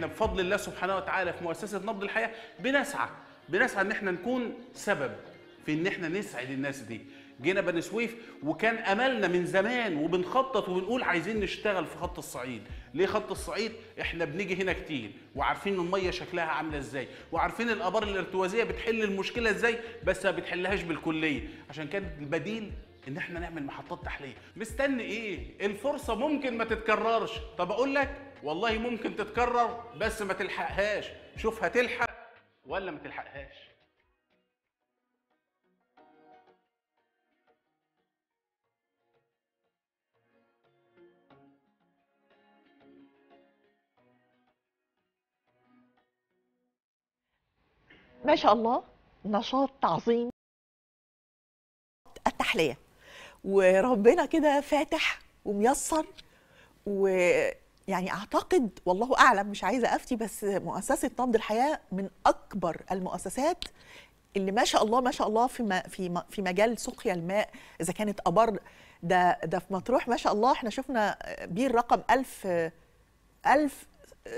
احنا بفضل الله سبحانه وتعالى في مؤسسه نبض الحياه بنسعى بنسعى ان احنا نكون سبب في ان احنا نسعد الناس دي جينا بني سويف وكان املنا من زمان وبنخطط وبنقول عايزين نشتغل في خط الصعيد ليه خط الصعيد احنا بنيجي هنا كتير وعارفين الميه شكلها عامله ازاي وعارفين الابار الارتوازيه بتحل المشكله ازاي بس ما بتحلهاش بالكليه عشان كان البديل ان احنا نعمل محطات تحليه مستني ايه الفرصه ممكن ما تتكررش طب اقول لك والله ممكن تتكرر بس ما تلحقهاش شوف هتلحق ولا ما تلحقهاش ما شاء الله نشاط عظيم التحليه وربنا كده فاتح وميسر و يعني اعتقد والله اعلم مش عايزه افتي بس مؤسسه نبض الحياه من اكبر المؤسسات اللي ما شاء الله ما شاء الله في في في مجال سقيا الماء اذا كانت ابر ده ده في مطروح ما شاء الله احنا شفنا بير رقم 1000 1000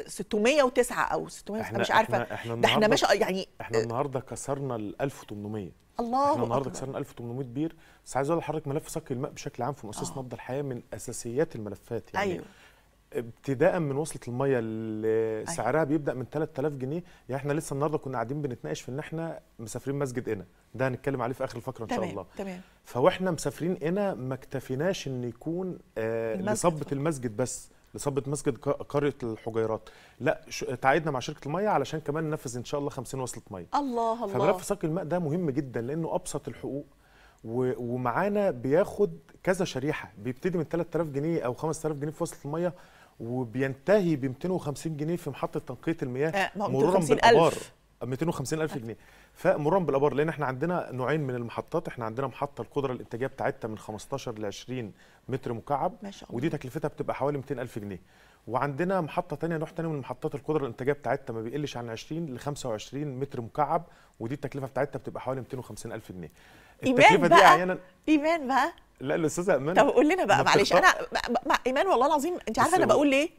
609 او 600 احنا مش عارفه احنا, احنا ده احنا ما شاء يعني احنا النهارده كسرنا ال 1800 الله احنا النهارده كسرنا 1800 بير بس عايز اقول لحضرتك ملف سقي الماء بشكل عام في مؤسسه آه. نبض الحياه من اساسيات الملفات يعني أيوه. ابتداء من وصله الميه اللي أيوة. سعرها بيبدا من 3000 جنيه يعني احنا لسه النهارده كنا قاعدين بنتناقش في ان احنا مسافرين مسجد قنا ده هنتكلم عليه في اخر الفقره ان شاء الله تمام فواحنا مسافرين قنا ما اكتفيناش ان يكون آه لصبه المسجد بس لصبه مسجد قريه الحجيرات لا تعايدنا مع شركه الميه علشان كمان ننفذ ان شاء الله 50 وصله ميه الله الله فملف سقي الماء ده مهم جدا لانه ابسط الحقوق ومعانا بياخد كذا شريحه بيبتدي من 3000 جنيه او 5000 جنيه في وصله الميه وبينتهي ب 250 جنيه في محطه تنقيه المياه آه، مرورا بالابار 250 الف آه، آه. جنيه فمرورا بالابار لان احنا عندنا نوعين من المحطات احنا عندنا محطه القدره الانتاجيه بتاعتها من 15 ل 20 متر مكعب ما شاء الله. ودي تكلفتها بتبقى حوالي 200 الف جنيه وعندنا محطه ثانيه نوع ثاني من محطات القدره الانتاجيه بتاعتها ما بيقلش عن 20 ل 25 متر مكعب ودي التكلفه بتاعتها بتبقى حوالي 250 الف جنيه التكلفه دي احيانا ايمان بقى لا الاستاذه ايمان طب قول لنا بقى معلش انا ايمان والله العظيم انت عارفه انا بقول ليه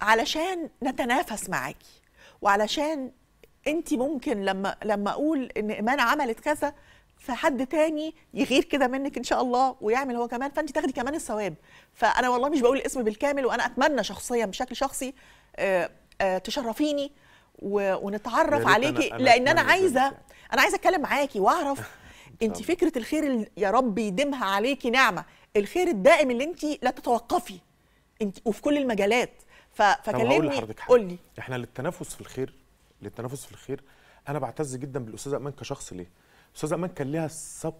علشان نتنافس معاكي وعلشان انت ممكن لما لما اقول ان ايمان عملت كذا فحد تاني يغير كده منك ان شاء الله ويعمل هو كمان فانت تاخدي كمان الثواب فانا والله مش بقول الاسم بالكامل وانا اتمنى شخصيا بشكل شخصي آآ آه، آآ آه، تشرفيني ونتعرف عليكي لان انا عايزه انا عايزه اتكلم معاكي واعرف <laughs> انت فكره الخير اللي يا رب يديمها عليكي نعمه الخير الدائم اللي انت لا تتوقفي انت وفي كل المجالات فكلمني قول لي احنا للتنافس في الخير للتنافس في الخير انا بعتز جدا بالاستاذ امان كشخص ليه استاذ امان كان ليها سبق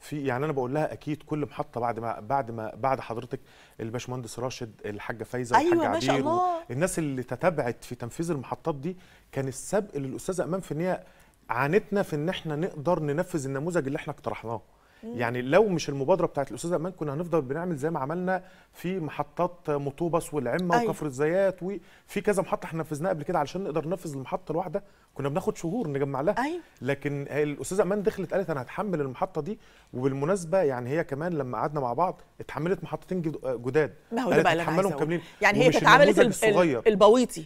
في يعني انا بقول لها اكيد كل محطه بعد ما بعد ما بعد حضرتك الباشمهندس راشد الحاجه فايزه أيوة الحاجه عبير الناس اللي تتابعت في تنفيذ المحطات دي كان السبق للاستاذه امام في ان هي عانتنا في ان احنا نقدر ننفذ النموذج اللي احنا اقترحناه يعني لو مش المبادره بتاعت الاستاذ امان كنا هنفضل بنعمل زي ما عملنا في محطات مطوبس والعمه أيوة. وكفر الزيات وفي كذا محطه احنا نفذناها قبل كده علشان نقدر ننفذ المحطه الواحده كنا بناخد شهور نجمع لها أيوة. لكن الاستاذ امان دخلت قالت انا هتحمل المحطه دي وبالمناسبه يعني هي كمان لما قعدنا مع بعض اتحملت محطتين جداد ما هو ده بقى اللي كاملين يعني هي اتعملت البويطي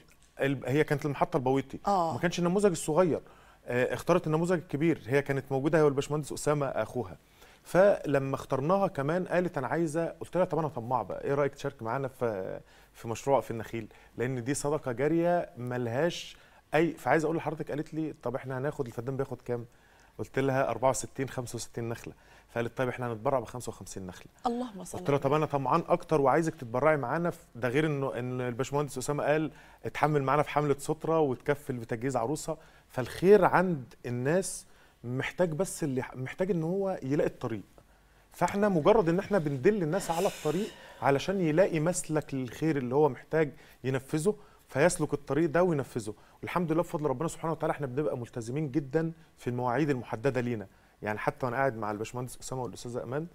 هي كانت المحطه البويطي آه. ما كانش النموذج الصغير آه، اختارت النموذج الكبير هي كانت موجوده هي والباشمهندس اسامه اخوها فلما اخترناها كمان قالت انا عايزه قلت لها طب انا طماع بقى ايه رايك تشارك معانا في في مشروع في النخيل لان دي صدقه جاريه ملهاش اي فعايز اقول لحضرتك قالت لي طب احنا هناخد الفدان بياخد كام قلت لها 64 65 نخله فقالت طيب احنا هنتبرع ب 55 نخله اللهم صل قلت لها طب انا طمعان اكتر وعايزك تتبرعي معانا ده غير انه ان الباشمهندس اسامه قال اتحمل معانا في حمله ستره وتكفل بتجهيز عروسها فالخير عند الناس محتاج بس اللي محتاج ان هو يلاقي الطريق فاحنا مجرد ان احنا بندل الناس على الطريق علشان يلاقي مسلك للخير اللي هو محتاج ينفذه فيسلك الطريق ده وينفذه والحمد لله بفضل ربنا سبحانه وتعالى احنا بنبقى ملتزمين جدا في المواعيد المحدده لينا يعني حتى وانا قاعد مع الباشمهندس اسامه والاستاذه امان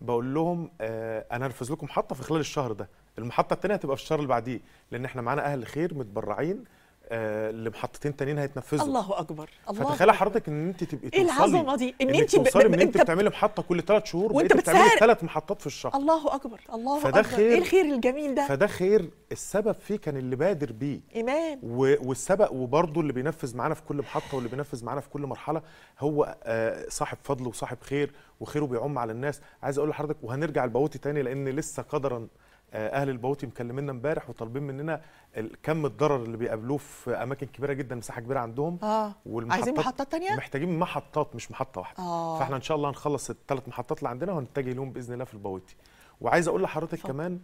بقول لهم آه انا هنفذ لكم محطه في خلال الشهر ده المحطه الثانيه هتبقى في الشهر اللي بعديه لان احنا معانا اهل خير متبرعين آه، اللي محطتين تانيين هيتنفذوا الله اكبر الله فتخيل حضرتك ان انت تبقي ايه العظمه دي ان انت توصلي ان انت بتعملي محطه كل ثلاث شهور وانت بتعملي ثلاث محطات في الشهر الله اكبر الله فده اكبر خير ايه الخير الجميل ده فده خير السبب فيه كان اللي بادر بيه ايمان والسبب وبرده اللي بينفذ معانا في كل محطه واللي بينفذ معانا في كل مرحله هو آه، صاحب فضل وصاحب خير وخيره بيعم على الناس عايز اقول لحضرتك وهنرجع لباوتي تاني لان لسه قدرا آه، اهل البوطي مكلميننا امبارح وطالبين مننا كم الضرر اللي بيقابلوه في اماكن كبيره جدا مساحه كبيره عندهم اه عايزين محطات ثانيه محتاجين محطات مش محطه واحده آه. فاحنا ان شاء الله هنخلص الثلاث محطات اللي عندنا وهنتجه لهم باذن الله في البوطي وعايز اقول لحضرتك كمان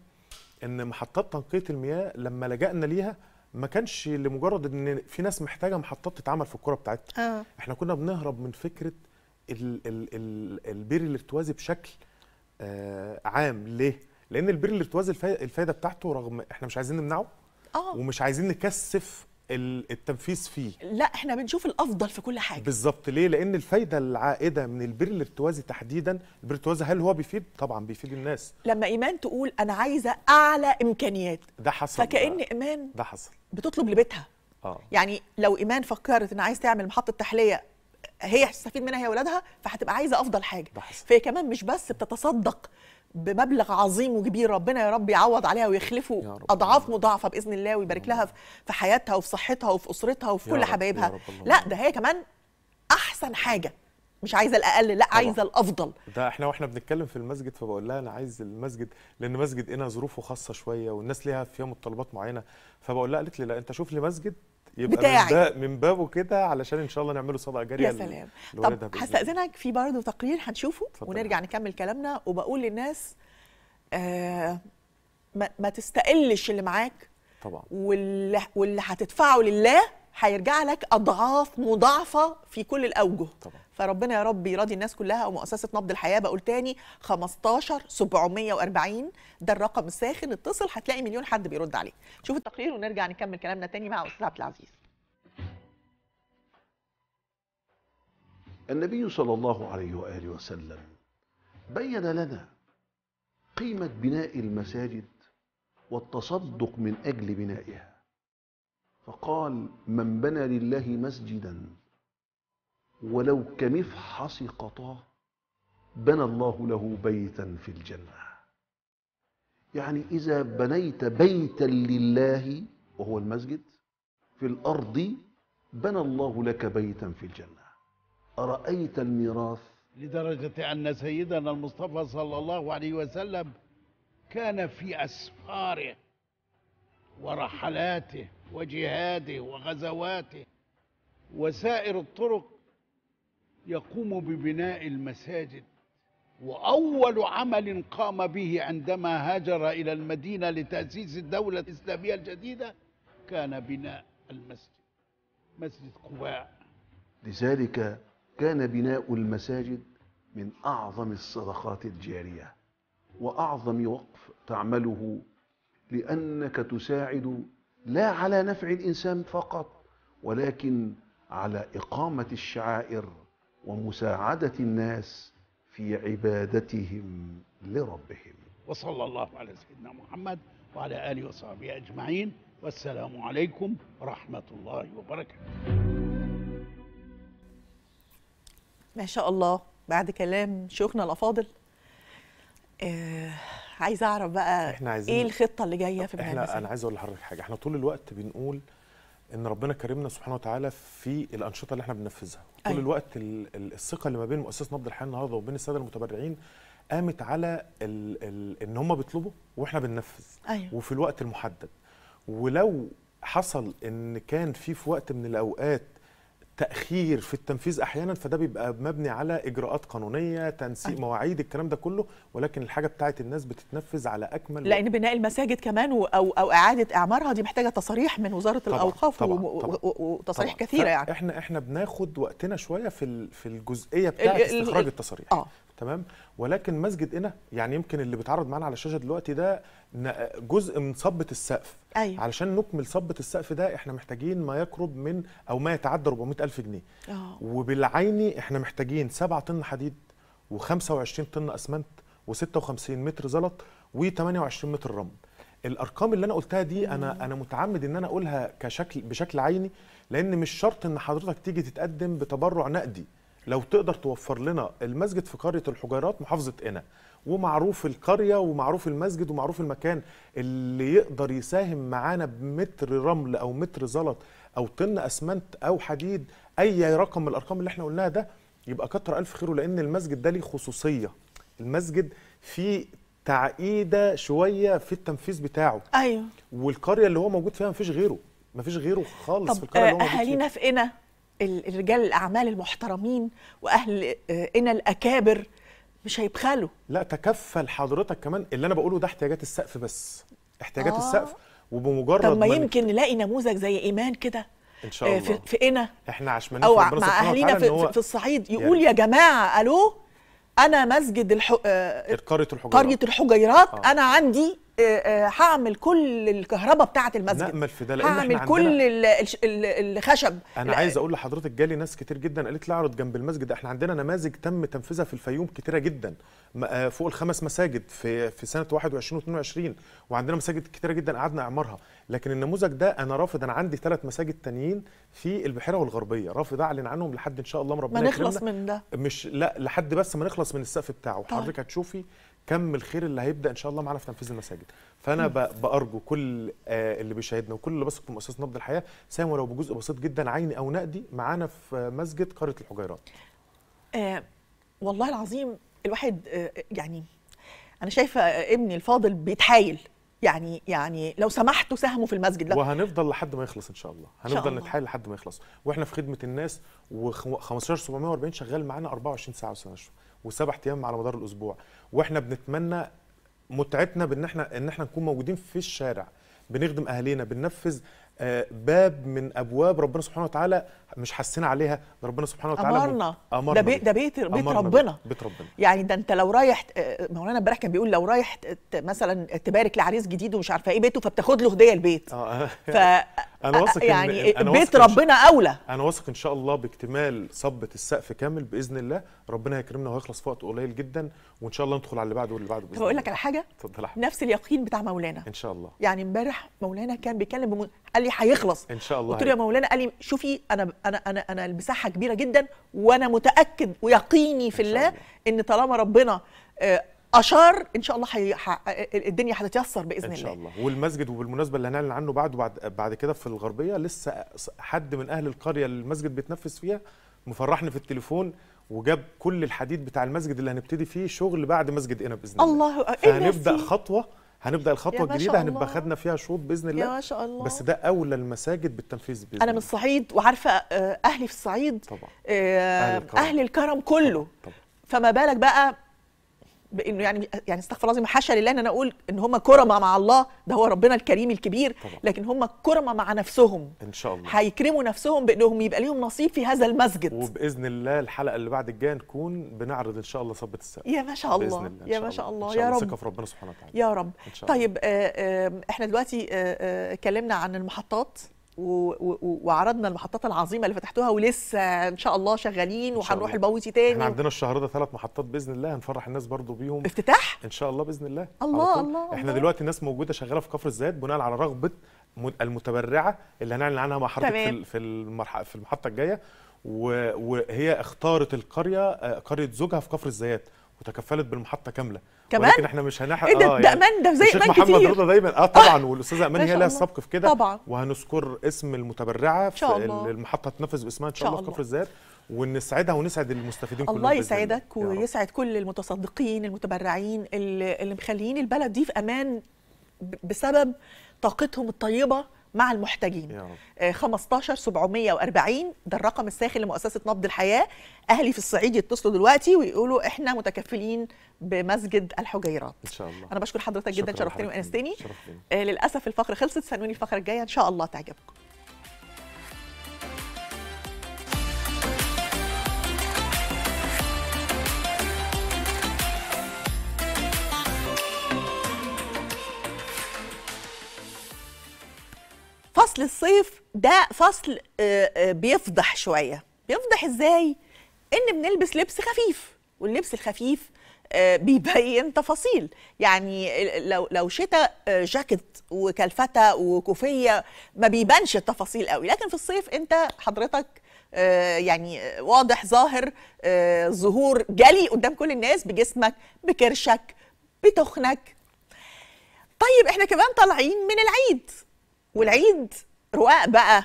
ان محطات تنقيه المياه لما لجأنا ليها ما كانش لمجرد ان في ناس محتاجه محطات تتعمل في الكوره بتاعتها آه. احنا كنا بنهرب من فكره البير الارتوازي بشكل آه، عام ليه لان البير الارتواز الفايده بتاعته رغم احنا مش عايزين نمنعه اه ومش عايزين نكثف التنفيذ فيه لا احنا بنشوف الافضل في كل حاجه بالظبط ليه لان الفايده العائده من البير الارتوازي تحديدا البير الارتوازي هل هو بيفيد طبعا بيفيد الناس لما ايمان تقول انا عايزه اعلى امكانيات ده حصل فكان ده. ايمان ده حصل بتطلب لبيتها اه يعني لو ايمان فكرت ان عايز تعمل محطه تحليه هي هتستفيد منها هي واولادها فهتبقى عايزه افضل حاجه فهي كمان مش بس بتتصدق بمبلغ عظيم وكبير ربنا يا رب يعوض عليها ويخلفه اضعاف مضاعفه باذن الله ويبارك لها في حياتها وفي صحتها وفي اسرتها وفي كل حبايبها لا ده هي كمان احسن حاجه مش عايزه الاقل لا عايزه الافضل ده احنا واحنا بنتكلم في المسجد فبقول لها انا عايز المسجد لان مسجد هنا ظروفه خاصه شويه والناس ليها فيها متطلبات معينه فبقول لها قالت لي لا انت شوف لي مسجد يبقى بتاعي من, باب من بابه كده علشان ان شاء الله نعمله صدقه جاريه يا سلام طب هستاذنك في برضه تقرير هنشوفه ونرجع نكمل كلامنا وبقول للناس آه ما, ما تستقلش اللي معاك طبعا واللي واللي هتدفعه لله هيرجع لك اضعاف مضاعفه في كل الاوجه طبعا. فربنا يا رب يراضي الناس كلها ومؤسسه نبض الحياه بقول تاني 15 740 ده الرقم الساخن اتصل هتلاقي مليون حد بيرد عليه شوف التقرير ونرجع نكمل كلامنا تاني مع استاذ عبد العزيز النبي صلى الله عليه واله وسلم بين لنا قيمه بناء المساجد والتصدق من اجل بنائها فقال من بنى لله مسجدا ولو كمفحص قطا بنى الله له بيتا في الجنه يعني اذا بنيت بيتا لله وهو المسجد في الارض بنى الله لك بيتا في الجنه ارايت الميراث لدرجه ان سيدنا المصطفى صلى الله عليه وسلم كان في اسفاره ورحلاته وجهاده وغزواته وسائر الطرق يقوم ببناء المساجد واول عمل قام به عندما هاجر الى المدينه لتاسيس الدوله الاسلاميه الجديده كان بناء المسجد مسجد قباء لذلك كان بناء المساجد من اعظم الصدقات الجاريه واعظم وقف تعمله لأنك تساعد لا على نفع الإنسان فقط ولكن على إقامة الشعائر ومساعدة الناس في عبادتهم لربهم وصلى الله على سيدنا محمد وعلى آله وصحبه أجمعين والسلام عليكم ورحمة الله وبركاته ما شاء الله بعد كلام شيوخنا الأفاضل آه عايزه اعرف بقى احنا عايزين ايه الخطه اللي جايه في احنا انا عايز اقول لحضرتك حاجه احنا طول الوقت بنقول ان ربنا كرمنا سبحانه وتعالى في الانشطه اللي احنا بننفذها طول أيوة. الوقت الثقه اللي ما بين مؤسسه نبض الحياه النهارده وبين الساده المتبرعين قامت على الـ الـ ان هم بيطلبوا واحنا بننفذ أيوة. وفي الوقت المحدد ولو حصل ان كان في في وقت من الاوقات تاخير في التنفيذ احيانا فده بيبقى مبني على اجراءات قانونيه تنسيق أه. مواعيد الكلام ده كله ولكن الحاجه بتاعت الناس بتتنفذ على اكمل لان بناء المساجد كمان او او اعاده اعمارها دي محتاجه تصاريح من وزاره طبعًا الاوقاف طبعًا وتصاريح طبعًا كثيره يعني احنا احنا بناخد وقتنا شويه في في الجزئيه بتاعه استخراج التصاريح آه. تمام ولكن مسجد قنا يعني يمكن اللي بيتعرض معانا على الشاشه دلوقتي ده جزء من صبه السقف أيوة. علشان نكمل صبه السقف ده احنا محتاجين ما يقرب من او ما يتعدى 400 الف جنيه أوه. وبالعيني احنا محتاجين 7 طن حديد و25 طن اسمنت و56 متر زلط و28 متر رمل الارقام اللي انا قلتها دي انا مم. انا متعمد ان انا اقولها كشكل بشكل عيني لان مش شرط ان حضرتك تيجي تتقدم بتبرع نقدي لو تقدر توفر لنا المسجد في قريه الحجيرات محافظه قنا ومعروف القريه ومعروف المسجد ومعروف المكان اللي يقدر يساهم معانا بمتر رمل او متر زلط او طن اسمنت او حديد اي رقم من الارقام اللي احنا قلناها ده يبقى كتر الف خيره لان المسجد ده ليه خصوصيه المسجد فيه تعقيده شويه في التنفيذ بتاعه ايوه والقريه اللي هو موجود فيها مفيش غيره مفيش غيره خالص طب في القريه اللي هو موجود اهالينا في قنا الرجال الاعمال المحترمين واهل آه، انا الاكابر مش هيبخلوا لا تكفل حضرتك كمان اللي انا بقوله ده احتياجات السقف بس احتياجات آه. السقف وبمجرد طب ما يمكن نلاقي نموذج زي ايمان كده ان شاء آه، الله في قنا احنا عشمانين او في مع اهالينا في, في, في الصعيد يعني يقول يعني. يا جماعه الو انا مسجد الح... آه، قريه الحجيرات, قرية الحجيرات آه. انا عندي آه، آه، هعمل كل الكهرباء بتاعه المسجد نأمل في ده لان هعمل احنا كل الخشب انا عايز اقول لحضرتك جالي ناس كتير جدا قالت لي اعرض جنب المسجد احنا عندنا نماذج تم تنفيذها في الفيوم كتيره جدا آه، فوق الخمس مساجد في في سنه 21 و22 وعندنا مساجد كتيره جدا قعدنا اعمارها لكن النموذج ده انا رافض انا عندي ثلاث مساجد تانيين في البحيره والغربيه رافض اعلن عنهم لحد ان شاء الله ربنا ما نخلص من ده مش لا لحد بس ما نخلص من السقف بتاعه طيب. حضرتك هتشوفي كم الخير اللي هيبدا ان شاء الله معانا في تنفيذ المساجد فانا بارجو كل آه، اللي بيشاهدنا وكل اللي بثق في مؤسسه نبض الحياه ساهموا لو بجزء بسيط جدا عيني او نقدي معانا في مسجد قريه الحجيرات آه والله العظيم الواحد آه يعني انا شايفه ابني الفاضل بيتحايل يعني يعني لو سمحتوا ساهموا في المسجد لا. وهنفضل لحد ما يخلص ان شاء الله هنفضل شاء الله. نتحايل لحد ما يخلص واحنا في خدمه الناس و15740 شغال معانا 24 ساعه وسنشر وسبع ايام على مدار الاسبوع واحنا بنتمنى متعتنا بان احنا ان احنا نكون موجودين في الشارع بنخدم اهالينا بننفذ آه، باب من ابواب ربنا سبحانه وتعالى مش حاسين عليها ده ربنا سبحانه وتعالى امرنا امرنا ده بيت ده بيت, بيت ربنا بيت ربنا يعني ده انت لو رايح آه، مولانا امبارح كان بيقول لو رايح مثلا تبارك لعريس جديد ومش عارفه ايه بيته فبتاخد له هديه البيت اه, آه. ف <laughs> آه، يعني انا واثق يعني إن أنا بيت ربنا اولى انا واثق ان شاء الله باكتمال صبه السقف كامل باذن الله ربنا هيكرمنا وهيخلص في وقت قليل جدا وان شاء الله ندخل على اللي بعده واللي بعده طب اقول لك على حاجه اتفضل نفس اليقين بتاع مولانا ان شاء الله يعني امبارح مولانا كان بيتكلم قال لي هيخلص ان شاء الله قلت له يا مولانا قال لي شوفي انا انا انا انا المساحه كبيره جدا وانا متاكد ويقيني في الله ان طالما ربنا آه، اشار ان شاء الله الدنيا هتتيسر باذن الله ان شاء الله, والمسجد وبالمناسبه اللي هنعلن عنه بعده بعد بعد كده في الغربيه لسه حد من اهل القريه اللي المسجد بيتنفس فيها مفرحني في التليفون وجاب كل الحديد بتاع المسجد اللي هنبتدي فيه شغل بعد مسجد انا باذن الله الله إيه فهنبدا خطوه هنبدا الخطوه الجديده هنبقى خدنا فيها شوط باذن الله يا شاء الله بس ده اولى المساجد بالتنفيذ باذن الله انا من الصعيد وعارفه آه، اهلي في الصعيد طبعا آه، اهل, أهل الكرم كله طبعا. طبعا. فما بالك بقى بانه يعني يعني استغفر الله العظيم حاشا لله ان انا اقول ان هم كرمه مع الله ده هو ربنا الكريم الكبير طبعا. لكن هم كرمه مع نفسهم ان شاء الله هيكرموا نفسهم بانهم يبقى ليهم نصيب في هذا المسجد وباذن الله الحلقه اللي بعد الجايه نكون بنعرض ان شاء الله صبة السقف يا ما شاء الله بإذن الله. يا ما شاء الله يا رب ثقه في ربنا سبحانه وتعالى يا رب طيب آه آه احنا دلوقتي اتكلمنا آه آه عن المحطات وعرضنا المحطات العظيمه اللي فتحتوها ولسه ان شاء الله شغالين وهنروح البويتي تاني احنا عندنا الشهر ده ثلاث محطات باذن الله هنفرح الناس برضو بيهم افتتاح ان شاء الله باذن الله الله الله احنا الله. دلوقتي الناس موجوده شغاله في كفر الزيات بناء على رغبه المتبرعه اللي هنعلن عنها مع حضرتك في المرحله في المحطه الجايه وهي اختارت القريه آه، قريه زوجها في كفر الزيات وتكفلت بالمحطه كامله كمان ولكن احنا مش هنحرق ايه ده آه ده يعني امان ده زي امان كتير محمد رضا دايما اه طبعا <laughs> والاستاذه امان هي لها السبق في كده طبعا وهنذكر اسم المتبرعه في الله. المحطه تنفذ باسمها ان شاء, الله, الله. كفر الذات ونسعدها ونسعد المستفيدين كلهم الله يسعدك ويسعد كل المتصدقين المتبرعين اللي مخليين البلد دي في امان بسبب طاقتهم الطيبه مع المحتاجين 15 740 آه، ده الرقم الساخن لمؤسسه نبض الحياه اهلي في الصعيد يتصلوا دلوقتي ويقولوا احنا متكفلين بمسجد الحجيرات ان شاء الله انا بشكر حضرتك جدا شرفتني وانستني آه للاسف الفقره خلصت استنوني الفقره الجايه ان شاء الله تعجبكم فصل الصيف ده فصل آه، آه، بيفضح شويه بيفضح ازاي ان بنلبس لبس خفيف واللبس الخفيف آه، <laughs> بيبين تفاصيل يعني لو لو شتاء جاكيت وكلفته وكوفيه ما بيبانش التفاصيل قوي لكن في الصيف انت حضرتك يعني واضح ظاهر ظهور جلي قدام كل الناس بجسمك بكرشك بتخنك طيب احنا كمان طالعين من العيد والعيد رقاق بقى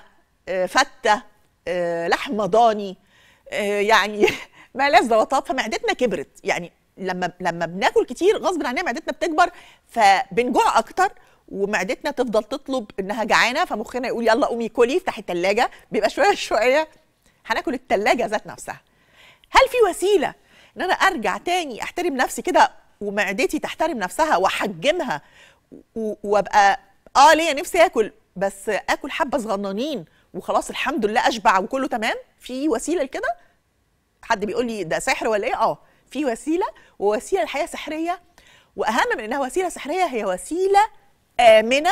آه، فته آه، لحمه ضاني آه، يعني <laughs> ما لذ وطاب فمعدتنا كبرت يعني لما لما بناكل كتير غصب عننا معدتنا بتكبر فبنجوع اكتر ومعدتنا تفضل تطلب انها جعانه فمخنا يقول يلا قومي كلي افتحي الثلاجه بيبقى شويه <laughs> شويه هناكل الثلاجه ذات نفسها هل في وسيله ان انا ارجع تاني احترم نفسي كده ومعدتي تحترم نفسها واحجمها وابقى اه ليا نفسي اكل بس اكل حبه صغننين وخلاص الحمد لله اشبع وكله تمام في وسيله لكده حد بيقول لي ده سحر ولا ايه اه في وسيله ووسيله الحقيقه سحريه واهم من انها وسيله سحريه هي وسيله امنه 100%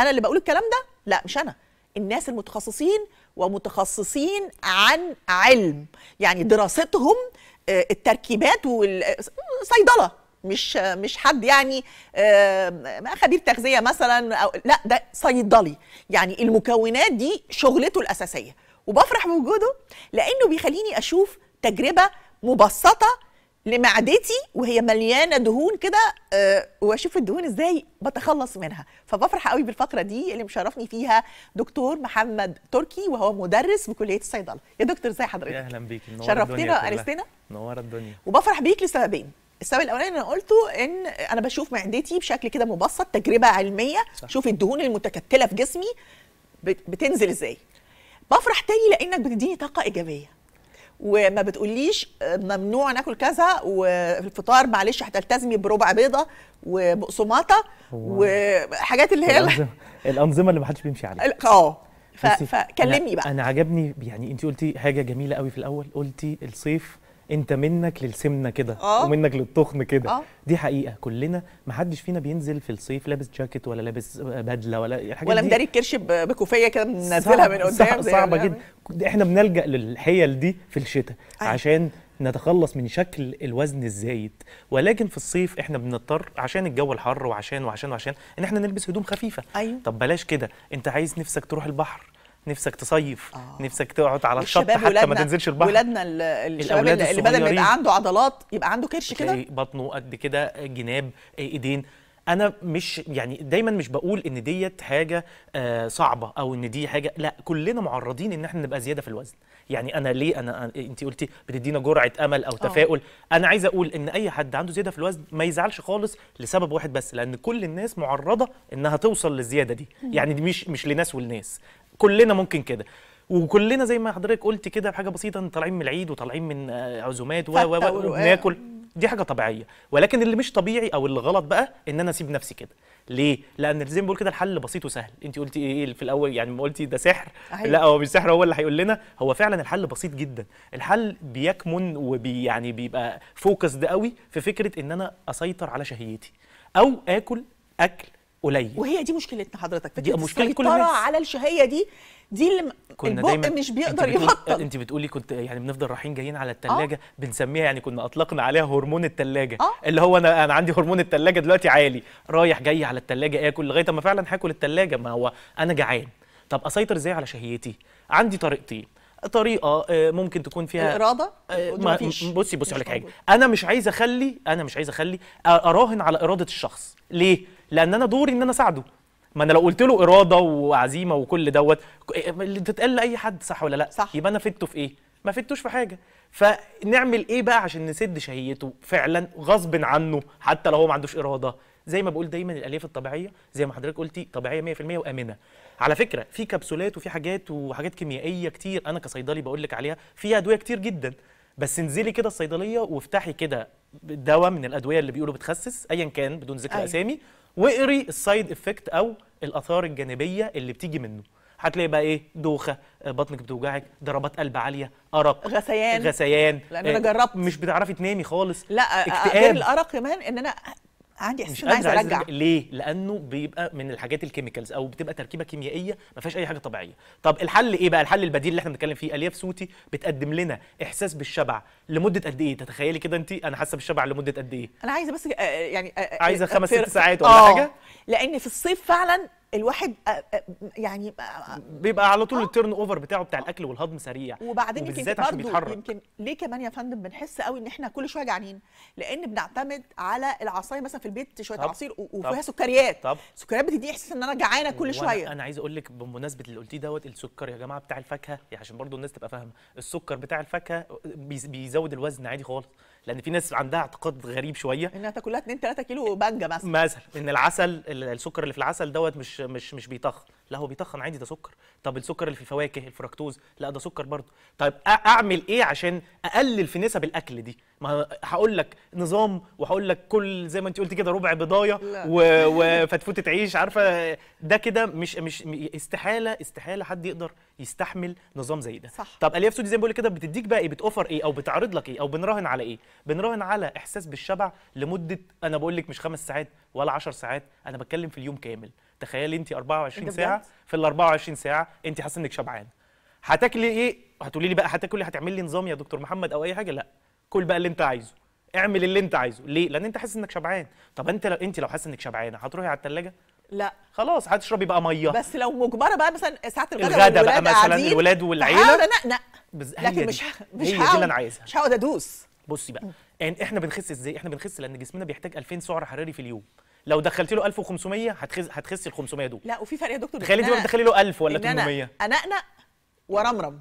انا اللي بقول الكلام ده لا مش انا الناس المتخصصين ومتخصصين عن علم يعني دراستهم آه، التركيبات والصيدله آه، مش مش حد يعني خبير تغذيه مثلا أو لا ده صيدلي يعني المكونات دي شغلته الاساسيه وبفرح بوجوده لانه بيخليني اشوف تجربه مبسطه لمعدتي وهي مليانه دهون كده آه، واشوف الدهون ازاي بتخلص منها فبفرح قوي بالفقره دي اللي مشرفني فيها دكتور محمد تركي وهو مدرس بكليه الصيدله يا دكتور ازي حضرتك اهلا بيك شرفتنا نورت الدنيا وبفرح بيك لسببين السبب الاولاني انا قلته ان انا بشوف معدتي بشكل كده مبسط تجربه علميه صح. شوف الدهون المتكتله في جسمي بتنزل ازاي بفرح تاني لانك بتديني طاقه ايجابيه وما بتقوليش آه، ممنوع ناكل كذا وفي الفطار معلش هتلتزمي بربع بيضه وبقسماطه وحاجات اللي هي الأنظمة, الانظمه اللي ما حدش بيمشي عليها اه فكلمني بقى انا عجبني يعني انت قلتي حاجه جميله قوي في الاول قلتي الصيف انت منك للسمنه كده آه. ومنك للتخن كده آه. دي حقيقه كلنا ما حدش فينا بينزل في الصيف لابس جاكيت ولا لابس بدله ولا الحاجات ولا مداري الكرش بكوفيه كده منزلها من قدام صعب صعبه جدا احنا بنلجا للحيل دي في الشتاء أيه. عشان نتخلص من شكل الوزن الزايد ولكن في الصيف احنا بنضطر عشان الجو الحر وعشان وعشان وعشان ان احنا نلبس هدوم خفيفه أيوه. طب بلاش كده انت عايز نفسك تروح البحر نفسك تصيف آه. نفسك تقعد على الشط حتى ما تنزلش البحر ولادنا الاولاد اللي بدل ما يبقى عنده عضلات يبقى عنده كرش كده بطنه قد كده جناب ايدين انا مش يعني دايما مش بقول ان ديت حاجه آه، صعبه او ان دي حاجه لا كلنا معرضين ان احنا نبقى زياده في الوزن يعني انا ليه انا انت قلتي بتدينا جرعه امل او آه. تفاؤل أوه. انا عايز اقول ان اي حد عنده زياده في الوزن ما يزعلش خالص لسبب واحد بس لان كل الناس معرضه انها توصل للزياده دي يعني دي مش مش لناس ولناس كلنا ممكن كده وكلنا زي ما حضرتك قلت كده بحاجه بسيطه طالعين من العيد وطالعين من آه، عزومات و و وناكل دي حاجه طبيعيه ولكن اللي مش طبيعي او اللي غلط بقى ان انا اسيب نفسي كده ليه لان زي ما بقول كده الحل بسيط وسهل انت قلتي إيه،, ايه في الاول يعني ما قلتي ده سحر أحيان. أيوة. لا هو مش سحر هو اللي هيقول لنا هو فعلا الحل بسيط جدا الحل بيكمن وبي يعني بيبقى فوكس ده قوي في فكره ان انا اسيطر على شهيتي او اكل اكل قليل وهي دي مشكلتنا حضرتك فكره دي مشكله كل الناس على الشهيه دي دي اللي كنا البق دايما مش بيقدر يبطل انت بتقولي كنت يعني بنفضل رايحين جايين على آه. التلاجة آه؟ بنسميها يعني كنا اطلقنا عليها هرمون التلاجة آه؟ اللي هو انا انا عندي هرمون التلاجة دلوقتي عالي رايح جاي على التلاجة اكل لغايه اما فعلا هاكل التلاجة ما هو انا جعان طب اسيطر ازاي على شهيتي عندي طريقتين طريقه آه، ممكن تكون فيها اراده آه، ما بصي بصي اقول لك حاجه انا مش عايز اخلي انا مش عايز اخلي اراهن على اراده الشخص ليه لان انا دوري ان انا اساعده ما انا لو قلت له اراده وعزيمه وكل دوت اللي تتقال لاي حد صح ولا لا صح. يبقى انا فدته في ايه ما فدتوش في حاجه فنعمل ايه بقى عشان نسد شهيته فعلا غصب عنه حتى لو هو ما عندوش اراده زي ما بقول دايما الالياف الطبيعيه زي ما حضرتك قلتي طبيعيه 100% وامنه على فكره في كبسولات وفي حاجات وحاجات كيميائيه كتير انا كصيدلي بقول لك عليها فيها ادويه كتير جدا بس انزلي كده الصيدليه وافتحي كده دواء من الادويه اللي بيقولوا بتخسس ايا كان بدون ذكر أي. أيوه. اسامي واقري السايد افكت او الاثار الجانبيه اللي بتيجي منه هتلاقي بقى ايه دوخه آه، بطنك بتوجعك ضربات قلب عاليه ارق غثيان غثيان لان انا آه، جربت مش بتعرفي تنامي خالص لا آه، اكتئاب الارق كمان ان انا عندي احساس عايز ارجع ليه لانه بيبقى من الحاجات الكيميكالز او بتبقى تركيبه كيميائيه ما فيهاش اي حاجه طبيعيه طب الحل ايه بقى الحل البديل اللي احنا بنتكلم فيه الياف سوتي بتقدم لنا احساس بالشبع لمده قد ايه تتخيلي كده انت انا حاسه بالشبع لمده قد ايه انا عايزه بس آه، يعني آه، عايزه آه، خمس ست ساعات ولا حاجه لان في الصيف فعلا الواحد يعني بيبقى على طول آه. التيرن اوفر بتاعه بتاع الاكل والهضم سريع وبعدين يمكن يمكن ليه كمان يا فندم بنحس قوي ان احنا كل شويه جعانين لان بنعتمد على العصايه مثلا في البيت شويه طب. عصير وفيها سكريات طب. سكريات بتديني احساس ان انا جعانه كل شويه انا عايز اقول لك بمناسبه اللي قلتيه دوت السكر يا جماعه بتاع الفاكهه عشان برضو الناس تبقى فاهمه السكر بتاع الفاكهه بيزود الوزن عادي خالص لان في ناس عندها اعتقاد غريب شويه انها تاكلها 2 3 كيلو بنجه مثلا مثلا ان العسل السكر اللي في العسل دوت مش مش مش بيطخن لا هو بيتخن عادي ده سكر طب السكر اللي في الفواكه الفركتوز لا ده سكر برضه طيب اعمل ايه عشان اقلل في نسب الاكل دي ما هقول لك نظام وهقول لك كل زي ما انت قلتي كده ربع بضايه وفتفوته عيش عارفه ده كده مش مش استحاله استحاله حد يقدر يستحمل نظام زي ده صح. طب الياف سودي زي ما بقول كده بتديك بقى ايه بتوفر ايه او بتعرض لك ايه او بنراهن على ايه بنراهن على احساس بالشبع لمده انا بقول لك مش خمس ساعات ولا 10 ساعات انا بتكلم في اليوم كامل تخيلي انت 24 ساعه في ال 24 ساعه انت حاسه انك شبعان هتاكلي ايه هتقولي لي بقى هتاكلي هتعمل لي نظام يا دكتور محمد او اي حاجه لا كل بقى اللي انت عايزه اعمل اللي انت عايزه ليه لان انت حاسس انك شبعان طب انت لو انت لو حاسه انك شبعانه هتروحي على الثلاجه لا خلاص هتشربي بقى ميه بس لو مجبره بقى مثلا ساعه الغداء الغدا بقى مثلا الولاد والعيله انا لا بز... لكن مش مش هي دي اللي انا عايزها مش هقعد ادوس بصي بقى يعني احنا بنخس ازاي احنا بنخس لان جسمنا بيحتاج 2000 سعر حراري في اليوم لو دخلت له 1500 هتخس هتخسي ال 500 دول لا وفي فرق يا دكتور تخيلي دي تدخلي له 1000 ولا 800 انا انقنق ورمرم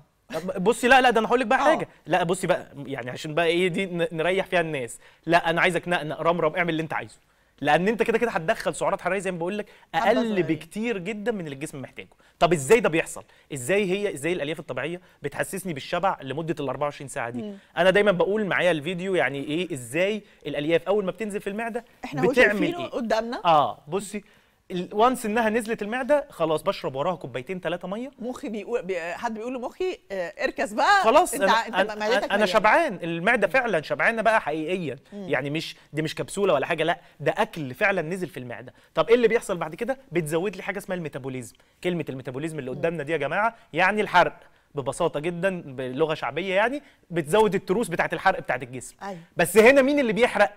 بصي لا لا ده انا هقول لك بقى آه. حاجه لا بصي بقى يعني عشان بقى ايه دي نريح فيها الناس لا انا عايزك نقنق رمرم اعمل اللي انت عايزه لان انت كده كده هتدخل سعرات حراريه زي ما بقول لك اقل بكتير جدا من اللي الجسم محتاجه طب ازاي ده بيحصل ازاي هي ازاي الالياف الطبيعيه بتحسسني بالشبع لمده ال 24 ساعه دي مم. انا دايما بقول معايا الفيديو يعني ايه ازاي الالياف اول ما بتنزل في المعده احنا بتعمل ايه قدامنا اه بصي وانس انها نزلت المعده خلاص بشرب وراها كوبايتين ثلاثه ميه مخي بيقول بي... حد بيقول لمخي آه، اركز بقى خلاص انت انا, انت أنا, أنا, شبعان المعده فعلا شبعانه بقى حقيقيا مم. يعني مش دي مش كبسوله ولا حاجه لا ده اكل فعلا نزل في المعده طب ايه اللي بيحصل بعد كده بتزود لي حاجه اسمها الميتابوليزم كلمه الميتابوليزم اللي قدامنا دي يا جماعه يعني الحرق ببساطه جدا بلغه شعبيه يعني بتزود التروس بتاعه الحرق بتاعه الجسم أيوه. بس هنا مين اللي بيحرق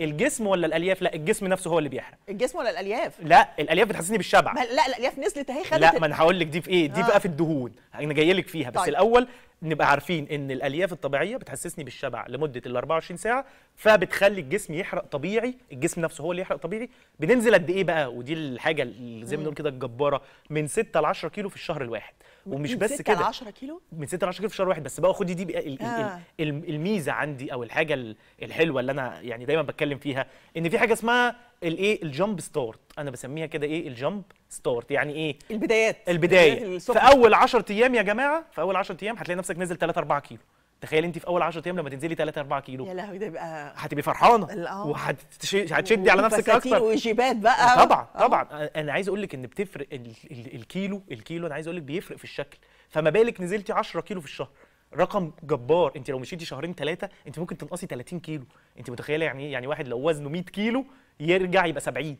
الجسم ولا الالياف لا الجسم نفسه هو اللي بيحرق الجسم ولا الالياف لا الالياف بتحسسني بالشبع ما لا الالياف نزلت اهي خدت لا ما انا هقول لك دي في ايه دي آه. بقى في الدهون انا جاي لك فيها بس طيب. الاول نبقى عارفين ان الالياف الطبيعيه بتحسسني بالشبع لمده ال 24 ساعه فبتخلي الجسم يحرق طبيعي الجسم نفسه هو اللي يحرق طبيعي بننزل قد ايه بقى ودي الحاجه اللي زي ما بنقول كده الجباره من 6 ل 10 كيلو في الشهر الواحد ومش بس كده من 6 ل 10 كيلو من 6 ل 10 كيلو في شهر واحد بس بقى خدي دي بقى الـ آه. الميزه عندي او الحاجه الحلوه اللي انا يعني دايما بتكلم فيها ان في حاجه اسمها الايه الجامب ستارت انا بسميها كده ايه الجامب ستارت يعني ايه البدايات البدايه في اول 10 ايام يا جماعه في اول 10 ايام هتلاقي نفسك نزل 3 4 كيلو تخيل انت في اول 10 ايام لما تنزلي 3 4 كيلو يا لهوي ده يبقى هتبقي فرحانه آه. وهتشدي على نفسك اكتر وجيبات بقى آه، طبعا آه. طبعا انا عايز اقول لك ان بتفرق ال ال الكيلو الكيلو انا عايز اقول لك بيفرق في الشكل فما بالك نزلتي 10 كيلو في الشهر رقم جبار انت لو مشيتي شهرين ثلاثه انت ممكن تنقصي 30 كيلو انت متخيله يعني ايه يعني واحد لو وزنه 100 كيلو يرجع يبقى 70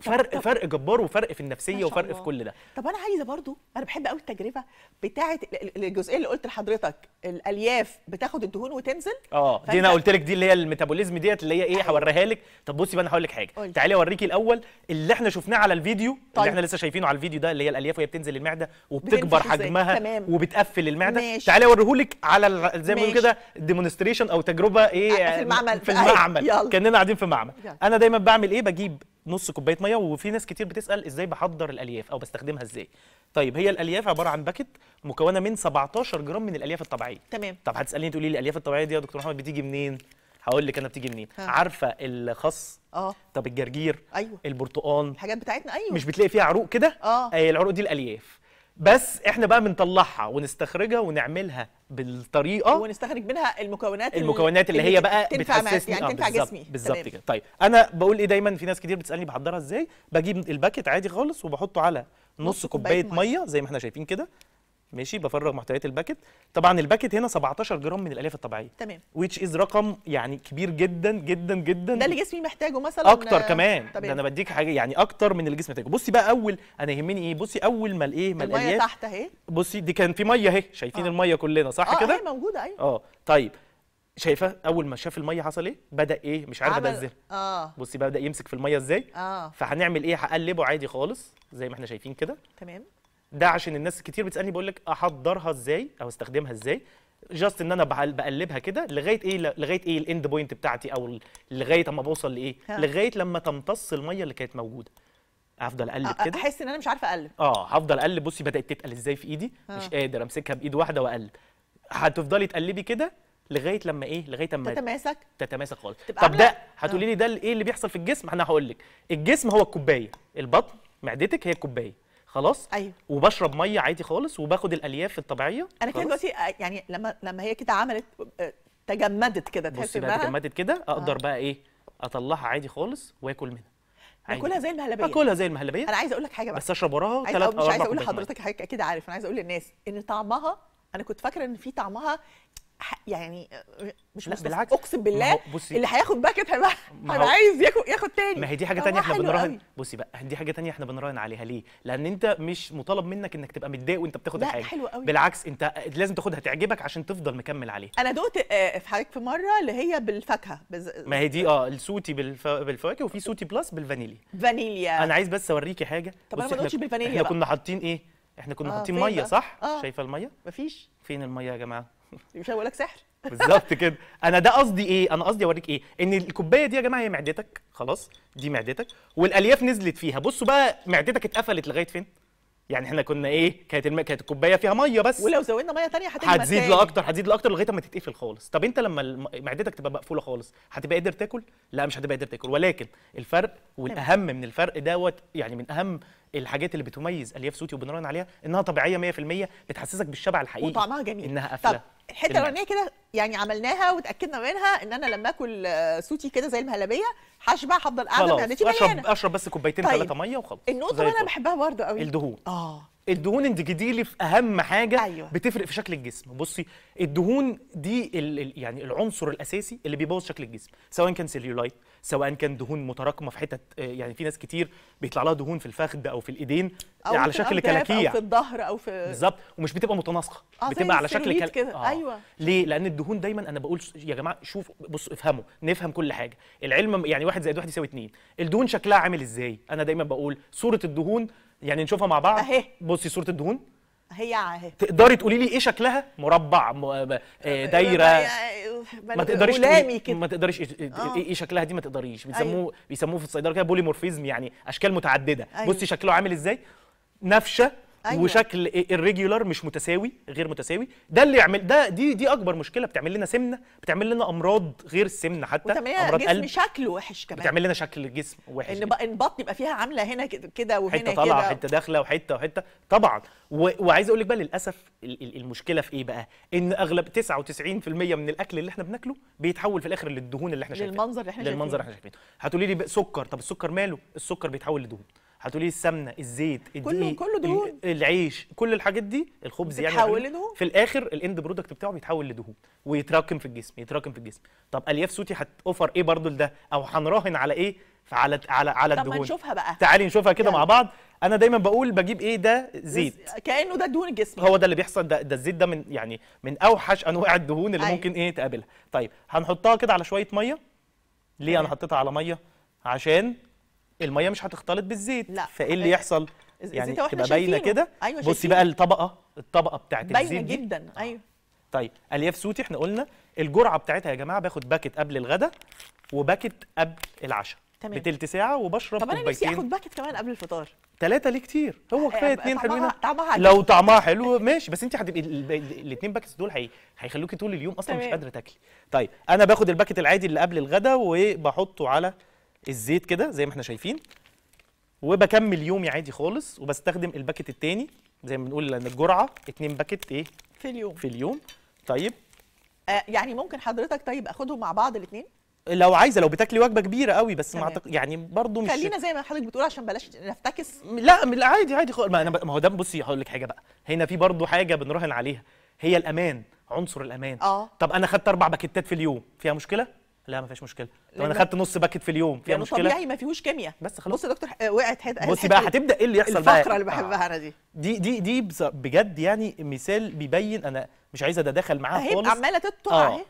فرق فرق جبار وفرق في النفسيه وفرق الله. في كل ده طب انا عايزه برضو انا بحب قوي التجربه بتاعه الجزئيه اللي قلت لحضرتك الالياف بتاخد الدهون وتنزل اه دي انا قلت لك دي اللي هي الميتابوليزم ديت اللي هي ايه أيوه. هوريها لك طب بصي بقى انا هقول لك حاجه قلت. تعالي اوريكي الاول اللي احنا شفناه على الفيديو طيب. اللي احنا لسه شايفينه على الفيديو ده اللي هي الالياف وهي بتنزل المعده وبتكبر حجمها تمام. وبتقفل المعده ماشي. تعالي اوريه لك على زي ما بيقولوا كده ديمونستريشن او تجربه ايه آه، في المعمل في المعمل <laughs> كاننا قاعدين في معمل انا دايما بعمل ايه بجيب نص كوبايه ميه وفي ناس كتير بتسال ازاي بحضر الالياف او بستخدمها ازاي طيب هي الالياف عباره عن باكت مكونه من 17 جرام من الالياف الطبيعيه تمام طب هتساليني تقولي لي الالياف الطبيعيه دي يا دكتور محمد بتيجي منين هقول لك انا بتيجي منين ها. عارفه الخس اه طب الجرجير ايوه البرتقال الحاجات بتاعتنا ايوه مش بتلاقي فيها عروق كده اه العروق دي الالياف بس احنا بقى بنطلعها ونستخرجها ونعملها بالطريقه ونستخرج منها المكونات المكونات اللي, اللي هي بقى بتحسسني يعني آه، تنفع جسمي بالظبط كده طيب انا بقول ايه دايما في ناس كتير بتسالني بحضرها ازاي بجيب الباكت عادي خالص وبحطه على نص كوبايه ميه زي ما احنا شايفين كده ماشي بفرغ محتويات الباكت طبعا الباكت هنا 17 جرام من الالياف الطبيعيه تمام ويتش از رقم يعني كبير جدا جدا جدا ده اللي جسمي محتاجه مثلا اكتر كمان طبعًا. ده انا بديك حاجه يعني اكتر من اللي جسمي محتاجه بصي بقى اول انا يهمني ايه بصي اول ما الايه ما الالياف تحت اهي بصي دي كان في ميه اهي شايفين آه. الميه كلنا صح آه كده اه موجوده ايوه اه طيب شايفه اول ما شاف الميه حصل ايه بدا ايه مش عارف بدا ازاي اه بصي بدا يمسك في الميه ازاي اه فهنعمل ايه هقلبه عادي خالص زي ما احنا شايفين كده تمام ده عشان الناس كتير بتسالني بقول لك احضرها ازاي او استخدمها ازاي جاست ان انا بقلبها كده لغايه ايه لغايه ايه الاند بوينت بتاعتي او لغايه اما بوصل لايه لغايه لما تمتص الميه اللي كانت موجوده هفضل اقلب كده احس ان انا مش عارفه اقلب اه هفضل اقلب بصي بدات تتقل ازاي في ايدي آه. مش قادر امسكها بايد واحده واقلب هتفضلي تقلبي كده لغايه لما ايه لغايه لما تتماسك تتماسك خالص طب ده هتقولي آه. لي ده ايه اللي بيحصل في الجسم انا هقول لك الجسم هو الكوبايه البطن معدتك هي الكوبايه خلاص ايوه وبشرب ميه عادي خالص وباخد الالياف الطبيعيه انا كده دلوقتي آه، يعني لما لما هي كده عملت آه، تجمدت كده تحس بقى تجمدت كده اقدر آه. بقى ايه اطلعها عادي خالص واكل منها باكلها زي المهلبيه باكلها زي المهلبيه انا عايزه اقول لك حاجه بقى بس اشرب وراها ثلاث اربع مش عايز اقول لحضرتك حاجه اكيد عارف انا عايز اقول للناس ان طعمها انا كنت فاكره ان في طعمها يعني آه، مش لا بالعكس اقسم بالله بصي اللي هياخد باكت هيبقى عايز ياخد ياخد تاني ما هي دي حاجه تانية احنا بنراهن بصي بقى دي حاجه تانية احنا بنراهن عليها ليه؟ لان انت مش مطالب منك انك تبقى متضايق وانت بتاخد الحاجه حلو قوي بالعكس انت لازم تاخدها تعجبك عشان تفضل مكمل عليها انا دقت آه، في حضرتك في مره اللي هي بالفاكهه بز... ما هي دي اه السوتي بالف... بالفواكه وفي سوتي بلس بالفانيليا فانيليا انا عايز بس اوريكي حاجه طب انا ما دقتش بالفانيليا احنا كنا حاطين ايه؟ احنا كنا آه، حاطين ميه صح؟ شايفه الميه؟ مفيش فين الميه يا جماعه؟ <laughs> مش هقول لك سحر بالظبط كده انا ده قصدي ايه انا قصدي اوريك ايه ان الكوبايه دي يا جماعه هي معدتك خلاص دي معدتك والالياف نزلت فيها بصوا بقى معدتك اتقفلت لغايه فين يعني احنا كنا ايه كانت الم... كانت الكوبايه فيها ميه بس ولو زودنا ميه ثانيه هتجمد هتزيد لاكتر هتزيد لاكتر لغايه ما تتقفل خالص طب انت لما معدتك تبقى مقفوله خالص هتبقى قادر تاكل لا مش هتبقى قادر تاكل ولكن الفرق والاهم من الفرق دوت يعني من اهم الحاجات اللي بتميز الياف صوتي وبنراهن عليها انها طبيعيه 100% بتحسسك بالشبع الحقيقي وطعمها جميل انها قافله الحته الاولانيه كده يعني عملناها وتاكدنا منها ان انا لما اكل صوتي كده زي المهلبيه هشبع هفضل قاعده معدتي اشرب اشرب بس كوبايتين ثلاثه طيب. ميه وخلاص النقطه اللي انا بحبها برده قوي الدهون اه الدهون انت لي في اهم حاجه أيوة. بتفرق في شكل الجسم بصي الدهون دي الـ الـ يعني العنصر الاساسي اللي بيبوظ شكل الجسم سواء كان سيليولايت سواء كان دهون متراكمه في حتت آه، يعني في ناس كتير بيطلع لها دهون في الفخذ او في الايدين أو على في شكل كلاكيع او في الظهر او في بالظبط ومش بتبقى متناسقه آه بتبقى على شكل كل... كده آه. ايوه ليه لان الدهون دايما انا بقول يا جماعه شوف بص افهموا نفهم كل حاجه العلم يعني واحد زائد واحد يساوي اتنين الدهون شكلها عامل ازاي انا دايما بقول صوره الدهون يعني نشوفها مع بعض اهي بصي صوره الدهون هي اهي تقدري تقولي لي ايه شكلها مربع م... آه، دايره ما تقدريش تقولي... ما تقدريش إيه،, إيه،, آه. إيه،, ايه شكلها دي ما تقدريش بيسموه أيوه. بيسموه في الصيدله كده بوليمورفيزم يعني اشكال متعدده أيوه. بصي شكله عامل ازاي نفشه أيوة. وشكل الريجولار مش متساوي غير متساوي ده اللي يعمل ده دي دي اكبر مشكله بتعمل لنا سمنه بتعمل لنا امراض غير السمنه حتى امراض جسم قلب شكله وحش كمان بتعمل لنا شكل الجسم وحش ان ان بطن يبقى فيها عامله هنا كده وهنا كده حته طالعه حته داخله وحته وحته طبعا وعايز اقول لك بقى للاسف المشكله في ايه بقى ان اغلب 99% من الاكل اللي احنا بناكله بيتحول في الاخر للدهون اللي احنا شايفينها للمنظر اللي احنا شايفينه للمنظر احنا شايفينه هتقولي لي سكر طب السكر ماله السكر بيتحول لدهون هتقولي السمنه الزيت الدقيق كله كله دهون العيش كل الحاجات دي الخبز يعني بيتحول لدهون في الاخر الاند برودكت بتاعه بيتحول لدهون ويتراكم في الجسم يتراكم في الجسم طب الياف صوتي هتوفر ايه برضو لده او هنراهن على ايه فعلى على على الدهون طب نشوفها بقى تعالي نشوفها كده مع بعض انا دايما بقول بجيب ايه ده زيت كانه ده دهون الجسم يعني. هو ده اللي بيحصل ده, ده الزيت ده من يعني من اوحش انواع الدهون اللي أي. أيوة. ممكن ايه تقابلها طيب هنحطها كده على شويه ميه ليه انا حطيتها على ميه عشان الميه مش هتختلط بالزيت لا فايه اللي يحصل يعني تبقى باينه كده أيوة بصي بقى الطبقه الطبقه بتاعت الزيت باينه جدا ايوه طيب الياف سوتي احنا قلنا الجرعه بتاعتها يا جماعه باخد باكت قبل الغداء وباكت قبل العشاء تمام بتلت ساعه وبشرب طب انا نفسي اخد باكت كمان قبل الفطار ثلاثة ليه كتير؟ هو كفايه اثنين آه، حلوين طعمها لو طعمها حلو ماشي بس انت هتبقي الاثنين باكتس دول هي... هيخلوكي طول اليوم اصلا مش قادره تاكلي. طيب انا باخد الباكت العادي اللي قبل الغداء وبحطه على الزيت كده زي ما احنا شايفين وبكمل يومي عادي خالص وبستخدم الباكت الثاني زي ما بنقول ان الجرعه اتنين باكت ايه في اليوم في اليوم طيب آه يعني ممكن حضرتك طيب اخدهم مع بعض الاثنين لو عايزه لو بتاكلي وجبه كبيره قوي بس ما تق... يعني برضو مش خلينا زي ما حضرتك بتقول عشان بلاش نفتكس لا عادي عادي خالص ما, ما هو ده بصي هقول لك حاجه بقى هنا في برضو حاجه بنراهن عليها هي الامان عنصر الامان اه طب انا خدت اربع باكيتات في اليوم فيها مشكله لا ما فيهاش مشكله طب انا خدت نص باكت في اليوم فيها يعني مشكله طبيعي ما فيهوش كيمياء بس خلاص بص يا دكتور آه، وقعت حته بصي آه، بقى هتبدا ايه اللي يحصل الفقرة بقى الفقره اللي بحبها آه. انا دي دي دي دي بجد يعني مثال بيبين انا مش عايز دخل معاها خالص عماله تقطع اهي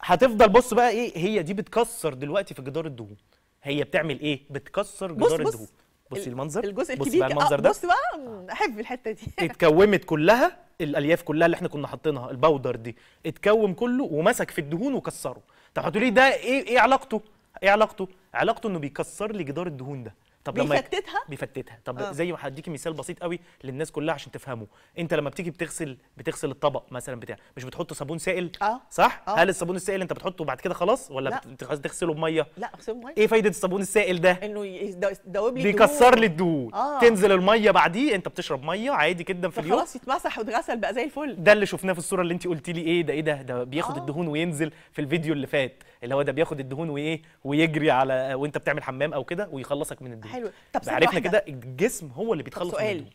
هتفضل بص بقى ايه هي دي بتكسر دلوقتي في جدار الدهون هي بتعمل ايه بتكسر جدار بص الدهون بصي المنظر الجزء الكبير بص بقى المنظر ده بص بقى احب الحته دي <laughs> اتكومت كلها الالياف كلها اللي احنا كنا حاطينها الباودر دي اتكوم كله ومسك في الدهون وكسره طب هتقولي ده ايه ايه علاقته؟ ايه علاقته؟ علاقته انه بيكسر لي جدار الدهون ده طب لما بيفتتها بيفتتها طب آه. زي ما هديكي مثال بسيط قوي للناس كلها عشان تفهموا انت لما بتيجي بتغسل بتغسل الطبق مثلا بتاع مش بتحط صابون سائل آه. صح آه. هل الصابون السائل انت بتحطه بعد كده خلاص ولا لا. بتغسله بميه لا اغسله بميه ايه فايده الصابون السائل ده انه يدوب لي بيكسر لي الدهون آه. تنزل الميه بعديه انت بتشرب ميه عادي جدا في اليوم خلاص يتمسح واتغسل بقى زي الفل ده اللي شفناه في الصوره اللي انت قلتي لي ايه ده ايه ده ده بياخد آه. الدهون وينزل في الفيديو اللي فات اللي هو ده بياخد الدهون وايه ويجري على وانت بتعمل حمام او كده ويخلصك من الدهون حلو طب عرفنا كده الجسم هو اللي بيتخلص من الدهون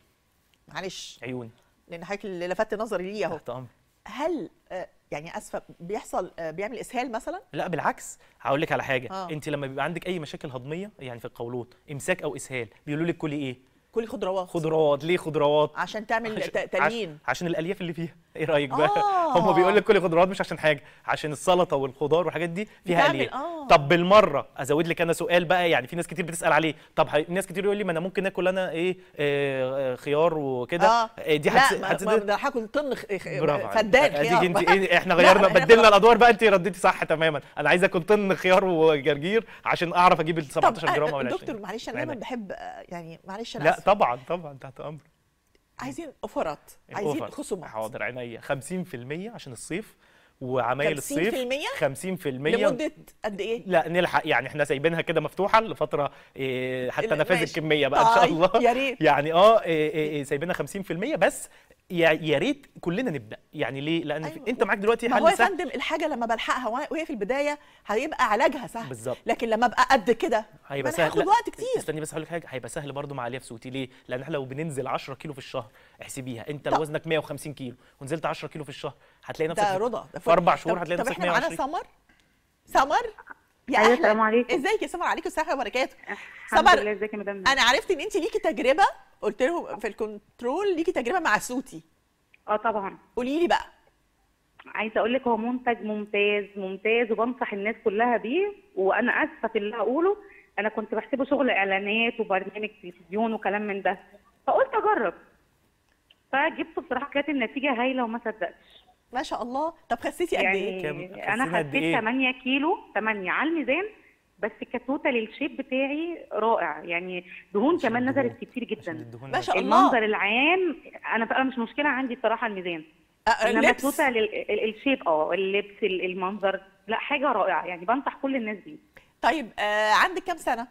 معلش عيون لان حضرتك اللي لفت نظري ليه اهو تحت هل آه، يعني اسفه بيحصل آه، بيعمل اسهال مثلا لا بالعكس هقول لك على حاجه آه. انت لما بيبقى عندك اي مشاكل هضميه يعني في القولون امساك او اسهال بيقولوا لك كلي ايه كلي خضروات خضروات ليه خضروات عشان تعمل عشان تنين عشان الالياف اللي فيها ايه رايك بقى آه. هم بيقول لك كل الخضروات مش عشان حاجه عشان السلطه والخضار والحاجات دي فيها ليه آه. طب بالمره ازود لك انا سؤال بقى يعني في ناس كتير بتسال عليه طب حي... ناس كتير يقول لي ما انا ممكن اكل انا ايه, إيه خيار وكده آه. آه، إيه دي حتس... لا حتس... ما ده هاكل طن خ... فدان خيار انت إيه احنا غيرنا بدلنا الادوار بقى انت رديتي صح تماما انا عايز اكل طن خيار وجرجير عشان اعرف اجيب ال 17 جرام آه، ولا دكتور معلش انا دايما بحب يعني معلش انا لا طبعا طبعا تحت امرك عايزين اوفرات عايزين خصومات حاضر عينيا 50% عشان الصيف وعمايل الصيف 50% 50% لمده قد ايه؟ لا نلحق يعني احنا سايبينها كده مفتوحه لفتره إيه، حتى نفاذ الكميه بقى ان شاء طيب، الله يا ريت يعني اه إيه، إيه، سايبينها 50% بس يا ريت كلنا نبدا يعني ليه لان أيوة. انت معاك دلوقتي حل هو سهل هو يا فندم الحاجه لما بلحقها وهي في البدايه هيبقى علاجها سهل بالزبط. لكن لما ابقى قد كده هيبقى سهل هياخد وقت كتير استني بس هقول لك حاجه هيبقى سهل برده مع عليا صوتي ليه لان احنا لو بننزل 10 كيلو في الشهر احسبيها انت لو وزنك 150 كيلو ونزلت 10 كيلو في الشهر هتلاقي نفسك ده رضا في اربع شهور هتلاقي نفسك 120 طب احنا معانا سمر سمر يا ايوه السلام عليكم ازيك يا السلام عليكم ورحمه الله وبركاته أه، صبر ازيك يا مدام انا عرفت ان انت ليكي تجربه قلت لهم في الكنترول ليكي تجربه مع سوتي اه طبعا قولي لي بقى عايزه اقول لك هو منتج ممتاز ممتاز وبنصح الناس كلها بيه وانا اسفه في اللي هقوله انا كنت بحسبه شغل اعلانات وبرنامج تلفزيون وكلام من ده فقلت اجرب فجبت بصراحه كانت النتيجه هايله وما صدقتش ما شاء الله طب خسيتي قد يعني ايه؟ انا خسيت 8 إيه؟ كيلو 8 على الميزان بس كتوتال الشيب بتاعي رائع يعني دهون كمان نزلت كتير جدا ما شاء الله المنظر العام انا انا مش مشكله عندي بصراحه الميزان أه، انما توتال الشيب اه اللبس المنظر لا حاجه رائعه يعني بنصح كل الناس بيه طيب آه عندك كام سنه؟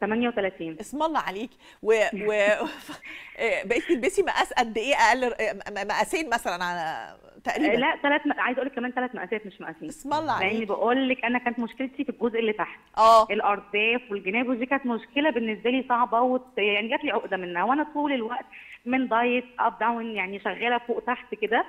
38 اسم الله عليك و, و... <laughs> إيه، بقيت تلبسي مقاس قد ايه اقل مقاسين مثلا على تقريبا لا ثلاث م... عايزه اقول لك كمان ثلاث مقاسات مش مقاسين اسم الله عليك لاني بقول لك انا كانت مشكلتي في الجزء اللي تحت اه الارداف والجناب ودي كانت مشكله بالنسبه لي صعبه وت... يعني جات لي عقده منها وانا طول الوقت من دايت اب داون يعني شغاله فوق تحت كده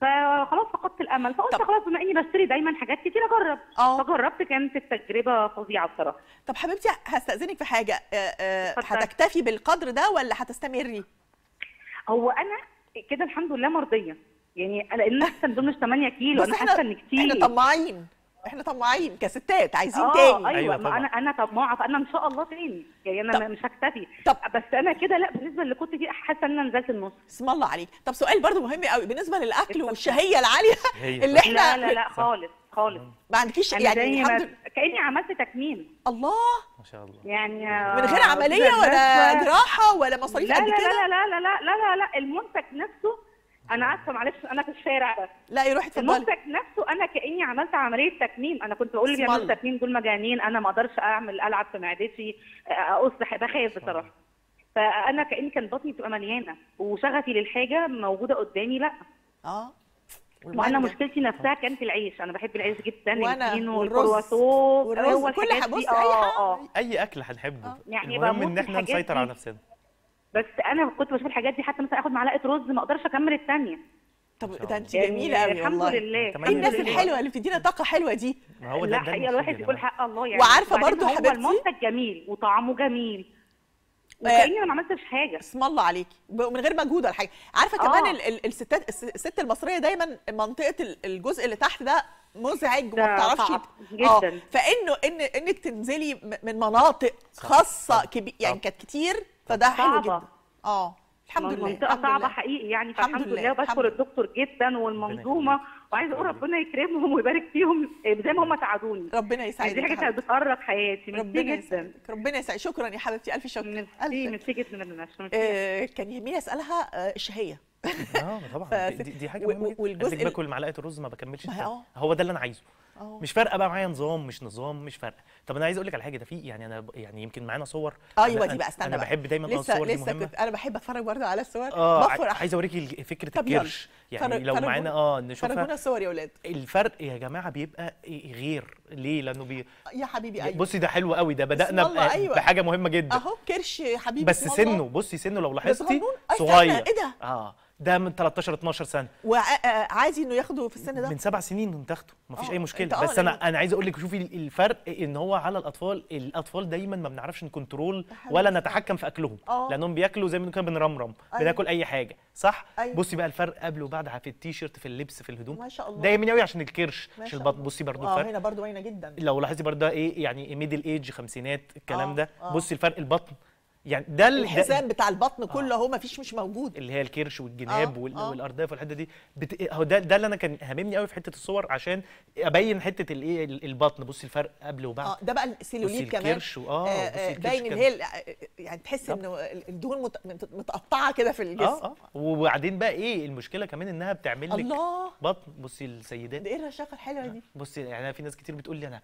فخلاص فقدت الامل فقلت طب. خلاص بما اني بشتري دايما حاجات كتير اجرب أوه. فجربت كانت التجربه فظيعه بصراحه طب حبيبتي هستاذنك في حاجه آه، آه، هتكتفي بالقدر ده ولا هتستمري هو انا كده الحمد لله مرضيه يعني لان احسن دول مش 8 كيلو انا حاسه ان كتير احنا طماعين احنا طماعين كستات عايزين آه، تاني ايوه, أيوة ما انا انا طماعه فانا ان شاء الله تاني يعني انا طب. مش هكتفي طب. بس انا كده لا بالنسبه اللي كنت فيه حاسه ان انا نزلت النص اسم الله عليك طب سؤال برضو مهم قوي بالنسبه للاكل والشهيه العاليه اللي احنا لا لا لا خالص خالص ما عندكيش يعني الحمد كاني عملت تكميم الله ما شاء الله يعني من غير آه، عمليه ولا جراحه ولا مصاريف قد كده لا لا لا لا لا لا لا لا المنتج نفسه انا اسفه معلش انا في الشارع بس لا يروح اتفضلي المنتج نفسه انا كاني عملت عمليه تكميم انا كنت بقول اللي بيعملوا تكميم دول مجانين انا ما اقدرش اعمل العب في معدتي اقص بخاف بصراحه فانا كاني كان بطني بتبقى مليانه وشغفي للحاجه موجوده قدامي لا اه وانا مشكلتي نفسها كانت في العيش انا بحب العيش جدا وانا والرز والرز كل حاجه بصي آه، آه. اي اكل هنحبه آه. يعني المهم ان احنا نسيطر على نفسنا بس انا كنت بشوف الحاجات دي حتى مثلا اخد معلقه رز ما اقدرش اكمل الثانيه طب ده انت جميله قوي يعني الحمد والله لله ايه الناس الحلوه اللي بتدينا طاقه حلوه دي ما هو ده لا حقيقه الواحد يقول حق الله يعني وعارفه برضو حبيبتي هو المنتج جميل وطعمه جميل آه، وكاني انا ما عملتش حاجه اسم الله عليكي من غير مجهود ولا حاجه عارفه آه. كمان الستات الست المصريه دايما منطقه الجزء اللي تحت ده مزعج وما بتعرفش جدا آه، فانه ان انك تنزلي من مناطق خاصه كبير يعني كانت كتير فده حلو جدا اه الحمد لله منطقه صعبه لله. حقيقي يعني فالحمد لله, لله وبشكر الدكتور جدا والمنظومه وعايزه اقول ربنا يكرمهم ويبارك فيهم آه، زي ما هم ساعدوني ربنا يسعدك يعني دي حاجه كانت بتقرب حياتي ربنا جدا ربنا يسعدك شكرا يا حبيبتي الف شكر ميرسي ميرسي جدا آه، كان يهمني اسالها آه، الشهيه اه طبعا <laughs> دي, دي حاجه مهمه والجزء باكل معلقه الرز ما بكملش هو ده اللي انا عايزه أوه. مش فارقه بقى معايا نظام مش نظام مش فارقه طب انا عايز اقول لك على حاجه ده في يعني انا يعني يمكن معانا صور ايوه دي بقى استنى انا بقى. بحب دايما لسه الصور لسه دي مهمة. كنت انا بحب اتفرج برده على الصور اه عايز اوريكي فكره الكرش يعني فرق لو معانا اه نشوفها فرجونا الصور يا اولاد الفرق يا جماعه بيبقى غير ليه لانه بي يا حبيبي ايوه بصي ده حلو قوي ده بدانا أيوة. بحاجه مهمه جدا اهو كرش يا حبيبي بس سنه بصي سنه لو لاحظتي صغير ايه ده اه ده من 13 12 سنه وعادي انه ياخده في السن ده من سبع سنين انت تاخده مفيش اي آه، مشكله آه، بس انا يعني انا عايز اقول لك شوفي الفرق ان هو على الاطفال الاطفال دايما ما بنعرفش نكنترول ولا نتحكم في اكلهم آه. لانهم بياكلوا زي ما كنا بنرمرم أيوة. بناكل اي حاجه صح أيوة. بصي بقى الفرق قبل وبعد في التيشيرت في اللبس في الهدوم ما شاء الله ده قوي عشان الكرش عشان البطن بصي برده الفرق اه هنا برده باينه جدا لو لاحظتي برده ايه يعني ميدل ايج خمسينات الكلام ده بصي الفرق البطن يعني ده الحزام بتاع البطن آه. كله اهو ما فيش مش موجود اللي هي الكرش والجناب آه وال... آه والارداف والحته دي بت... هو ده ده اللي انا كان هاممني قوي في حته الصور عشان ابين حته الايه البطن بصي الفرق قبل وبعد اه ده بقى السيلوليت كمان الكرش و... آه, آه, آه، باين ان هي آه، يعني تحس انه الدهون مت... متقطعه كده في الجسم اه اه وبعدين بقى ايه المشكله كمان انها بتعمل لك الله بطن بصي السيدات ده ايه الرشاقه الحلوه دي بصي يعني في ناس كتير بتقول لي انا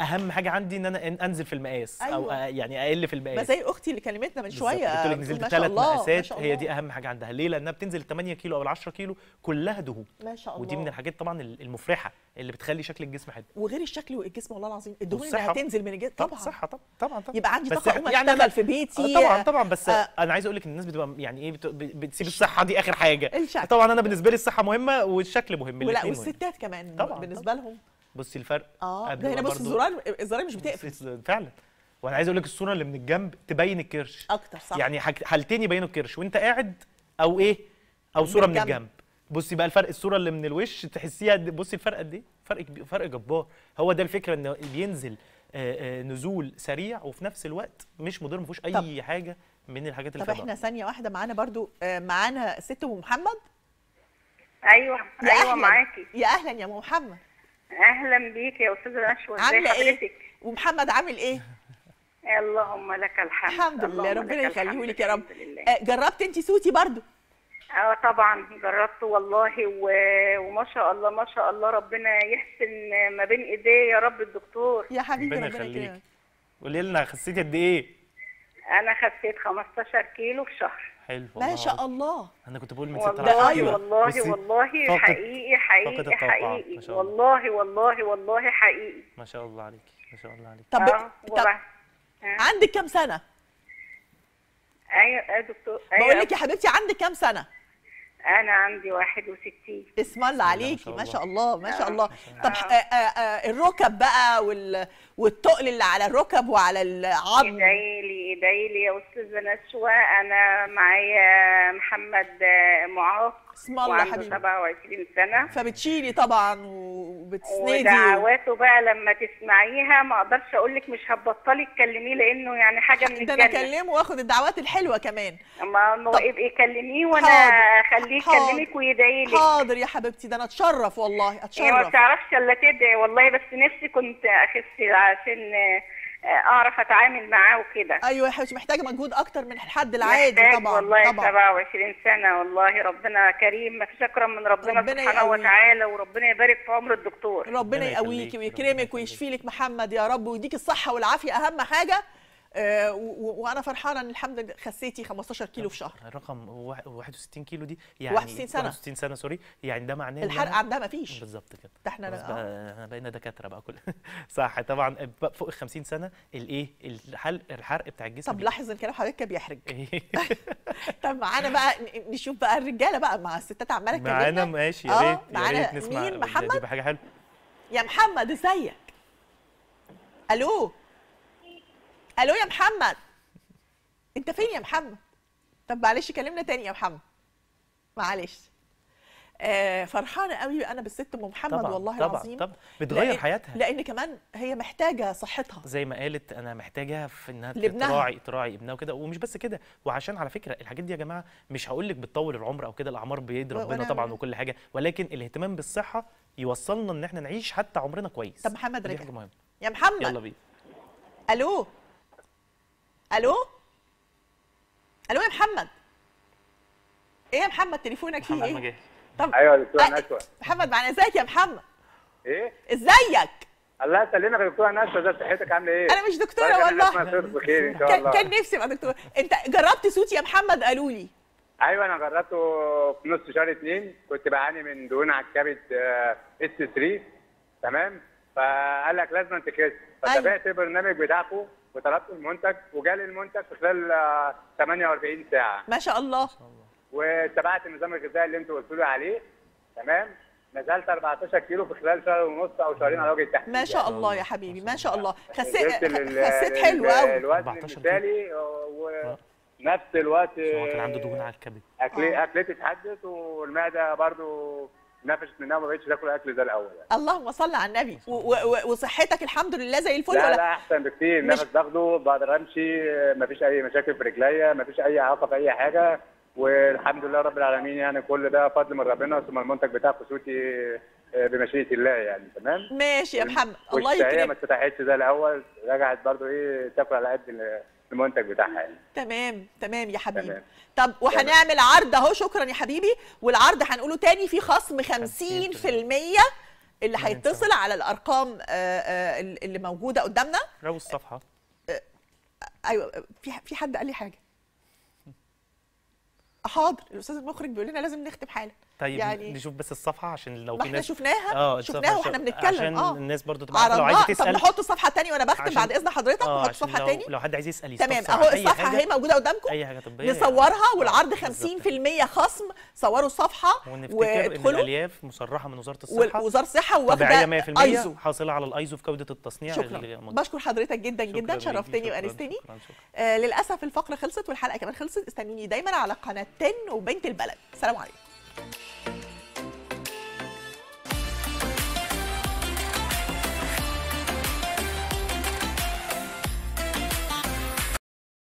اهم حاجه عندي ان انا انزل في المقاس أيوة. او يعني اقل في المقاس زي اختي اللي كلمتنا من شويه قلت لك نزلت ثلاث مقاسات هي دي اهم حاجه عندها ليه لانها بتنزل 8 كيلو او 10 كيلو كلها دهون ما شاء الله ودي من الحاجات طبعا المفرحه اللي بتخلي شكل الجسم حلو وغير الشكل والجسم والله العظيم الدهون اللي هتنزل من الجسم طبعا صحه طبعا طبعا, طبعا. يبقى عندي طاقه يعني اشتغل في بيتي آه، طبعا طبعا بس آه انا عايز اقول لك ان الناس بتبقى يعني ايه بتسيب الصحه دي اخر حاجه الشكل. طبعا انا بالنسبه لي الصحه مهمه والشكل مهم لا والستات كمان بالنسبه لهم بصي الفرق اه ده هنا بص الزرار الزرار مش بتقفل فعلا وانا عايز اقول لك الصوره اللي من الجنب تبين الكرش اكتر صح يعني حالتين يبينوا الكرش وانت قاعد او ايه او صوره من الجنب بصي بقى الفرق الصوره اللي من الوش تحسيها بصي الفرق قد ايه فرق فرق جبار هو ده الفكره ان بينزل آه، آه، نزول سريع وفي نفس الوقت مش مضر ما فيهوش اي حاجه من الحاجات اللي طب احنا ثانيه واحده معانا برضو آه، معانا ست ام محمد ايوه ايوه معاكي يا اهلا يا ام محمد اهلا بيك يا استاذه نشوى ازي إيه؟ حضرتك إيه؟ ومحمد عامل ايه اللهم لك الحمد الحمد لله ربنا يخليه لك يا رب آه، جربت انت صوتي برضو اه طبعا جربت والله و... وما شاء الله ما شاء الله ربنا يحسن ما بين ايديه يا رب الدكتور يا حبيبي ربنا, ربنا يخليك قولي لنا خسيتي قد ايه انا خسيت 15 كيلو في شهر حلو ما شاء الله انا كنت بقول من 6 ل 10 والله أيوة. والله حقيقي حقيقي حقيقي والله والله والله حقيقي ما شاء الله عليكي ما شاء الله عليكي طب آه، إيه، طب عندك كام سنه؟ ايوه يا أيوة دكتور ايوه بقول لك يا حبيبتي عندك كام سنه؟ انا عندي 61 اسم الله عليكي ما شاء الله ما شاء آه. الله, ما شاء الله. طب آه، الركب بقى وال والتقل اللي على الركب وعلى العظم ادعي لي ادعي لي يا استاذه نشوى انا معايا محمد معاق اسم الله حبيبي 27 سنه فبتشيلي طبعا وبتسندي ودعواته بقى لما تسمعيها ما اقدرش اقول لك مش هتبطلي تكلميه لانه يعني حاجه من الجنه ده انا اكلمه واخد الدعوات الحلوه كمان اما ابقي كلميه وانا اخليه يكلمك ويدعي لك حاضر يا حبيبتي ده انا اتشرف والله إيه، اتشرف ما بتعرفش الا تدعي والله بس نفسي كنت اخس عشان آه، اعرف اتعامل معاه وكده ايوه يا حبيبتي محتاجه مجهود اكتر من الحد العادي محتاج طبعا والله طبعا. 27 سنه والله ربنا كريم ما فيش اكرم من ربنا, ربنا سبحانه وتعالى وربنا يبارك في عمر الدكتور ربنا يقويكي ويكرمك ويشفي لك محمد يا رب ويديك الصحه والعافيه اهم حاجه آه، وانا فرحانه ان الحمد لله خسيتي 15 كيلو في شهر رقم 61 كيلو دي يعني 61 سنه 61 سنة. سوري يعني ده معناه الحرق عندها ما فيش بالظبط كده ده احنا بقى آه. بقينا دكاتره بقى كل <laughs> صح طبعا فوق ال 50 سنه الايه الحرق الحرق بتاع الجسم طب لاحظ ان كلام حضرتك بيحرج <laughs> <laughs> طب معانا بقى نشوف بقى الرجاله بقى مع الستات عماله تكلمنا معانا ماشي يا آه، ريت يا ريت نسمع مين محمد دي حاجه حلوه يا محمد ازيك الو الو يا محمد انت فين يا محمد طب معلش كلمنا تاني يا محمد معلش آه، فرحانه قوي انا بالست ام محمد طبعًا والله طبعًا العظيم طبعا بتغير لأن حياتها لان كمان هي محتاجه صحتها زي ما قالت انا محتاجه في انها تراعي تراعي ابنها وكده ومش بس كده وعشان على فكره الحاجات دي يا جماعه مش هقول لك بتطول العمر او كده الاعمار بيد ربنا طبعا وكل حاجه ولكن الاهتمام بالصحه يوصلنا ان احنا نعيش حتى عمرنا كويس طب محمد رجع يا محمد يلا بينا الو الو الو يا محمد ايه يا محمد تليفونك فيه ايه طب ايوه دكتوره آه، نشوى محمد معانا ازيك يا محمد ايه ازيك الله يسلمك يا دكتوره نشوى ازي صحتك عامله ايه انا مش دكتوره والله بخير ان شاء الله كان نفسي ابقى دكتوره انت جربت صوتي يا محمد قالوا لي ايوه انا جربته في نص شهر اثنين كنت بعاني من دهون على الكبد آه، اس 3 تمام فقال لك لازم تخس أيوة. فتابعت البرنامج بتاعكم وطلبت المنتج وجالي المنتج في خلال 48 آه، ساعه ما شاء الله واتبعت النظام الغذائي اللي انتوا قلتوا لي عليه تمام نزلت 14 كيلو في خلال شهر ونص او شهرين على وجه التحديد ما شاء يعني. الله يا حبيبي ما شاء الله يعني خسيت خسيت حلو قوي الوزن المثالي ونفس آه. الوقت هو كان عنده دهون على الكبد آه. اكلتي اتحدث والمعده برضو نفشت منها وما بقتش تاكل اكل زي الاول يعني. اللهم صل على النبي وصحتك الحمد لله زي الفل لا ولا لا احسن بكتير مش... نفس باخده بقدر امشي ما فيش اي مشاكل في رجليا ما فيش اي اعاقه في اي حاجه والحمد لله رب العالمين يعني كل ده فضل من ربنا ثم المنتج بتاع قسوتي آه، بمشيئه الله يعني تمام ماشي يا محمد الله يكرمك ما اتفتحتش زي الاول رجعت برضو ايه تاكل على قد المنتج بتاعها يعني تمام تمام يا حبيبي تمام. طب وهنعمل عرض اهو شكرا يا حبيبي والعرض هنقوله تاني في خصم 50%, 50 اللي هيتصل على الارقام آه، آه، اللي موجوده قدامنا لو الصفحه آه، ايوه في في حد قال لي حاجه حاضر الاستاذ المخرج بيقول لنا لازم نختم حالا طيب يعني نشوف بس الصفحه عشان لو في ناس شفناها اه شفناها واحنا بنتكلم عشان اه الناس برضو تبقى لو عايزه تسال طب نحط الصفحه الثانيه وانا بختم بعد اذن حضرتك آه، نحط الصفحه الثانيه لو, لو حد عايز يسال تمام اهو الصفحه اهي موجوده قدامكم اي حاجه طبيه نصورها آه، والعرض 50% خصم صوروا الصفحه وادخلوا الالياف مصرحه من وزاره الصحه ووزاره الصحه واخده ايزو حاصله على الايزو في جوده التصنيع شكرا بشكر حضرتك جدا جدا شرفتني وانستني آه، للاسف الفقره خلصت والحلقه كمان خلصت استنوني دايما على قناه 10 وبنت البلد سلام عليكم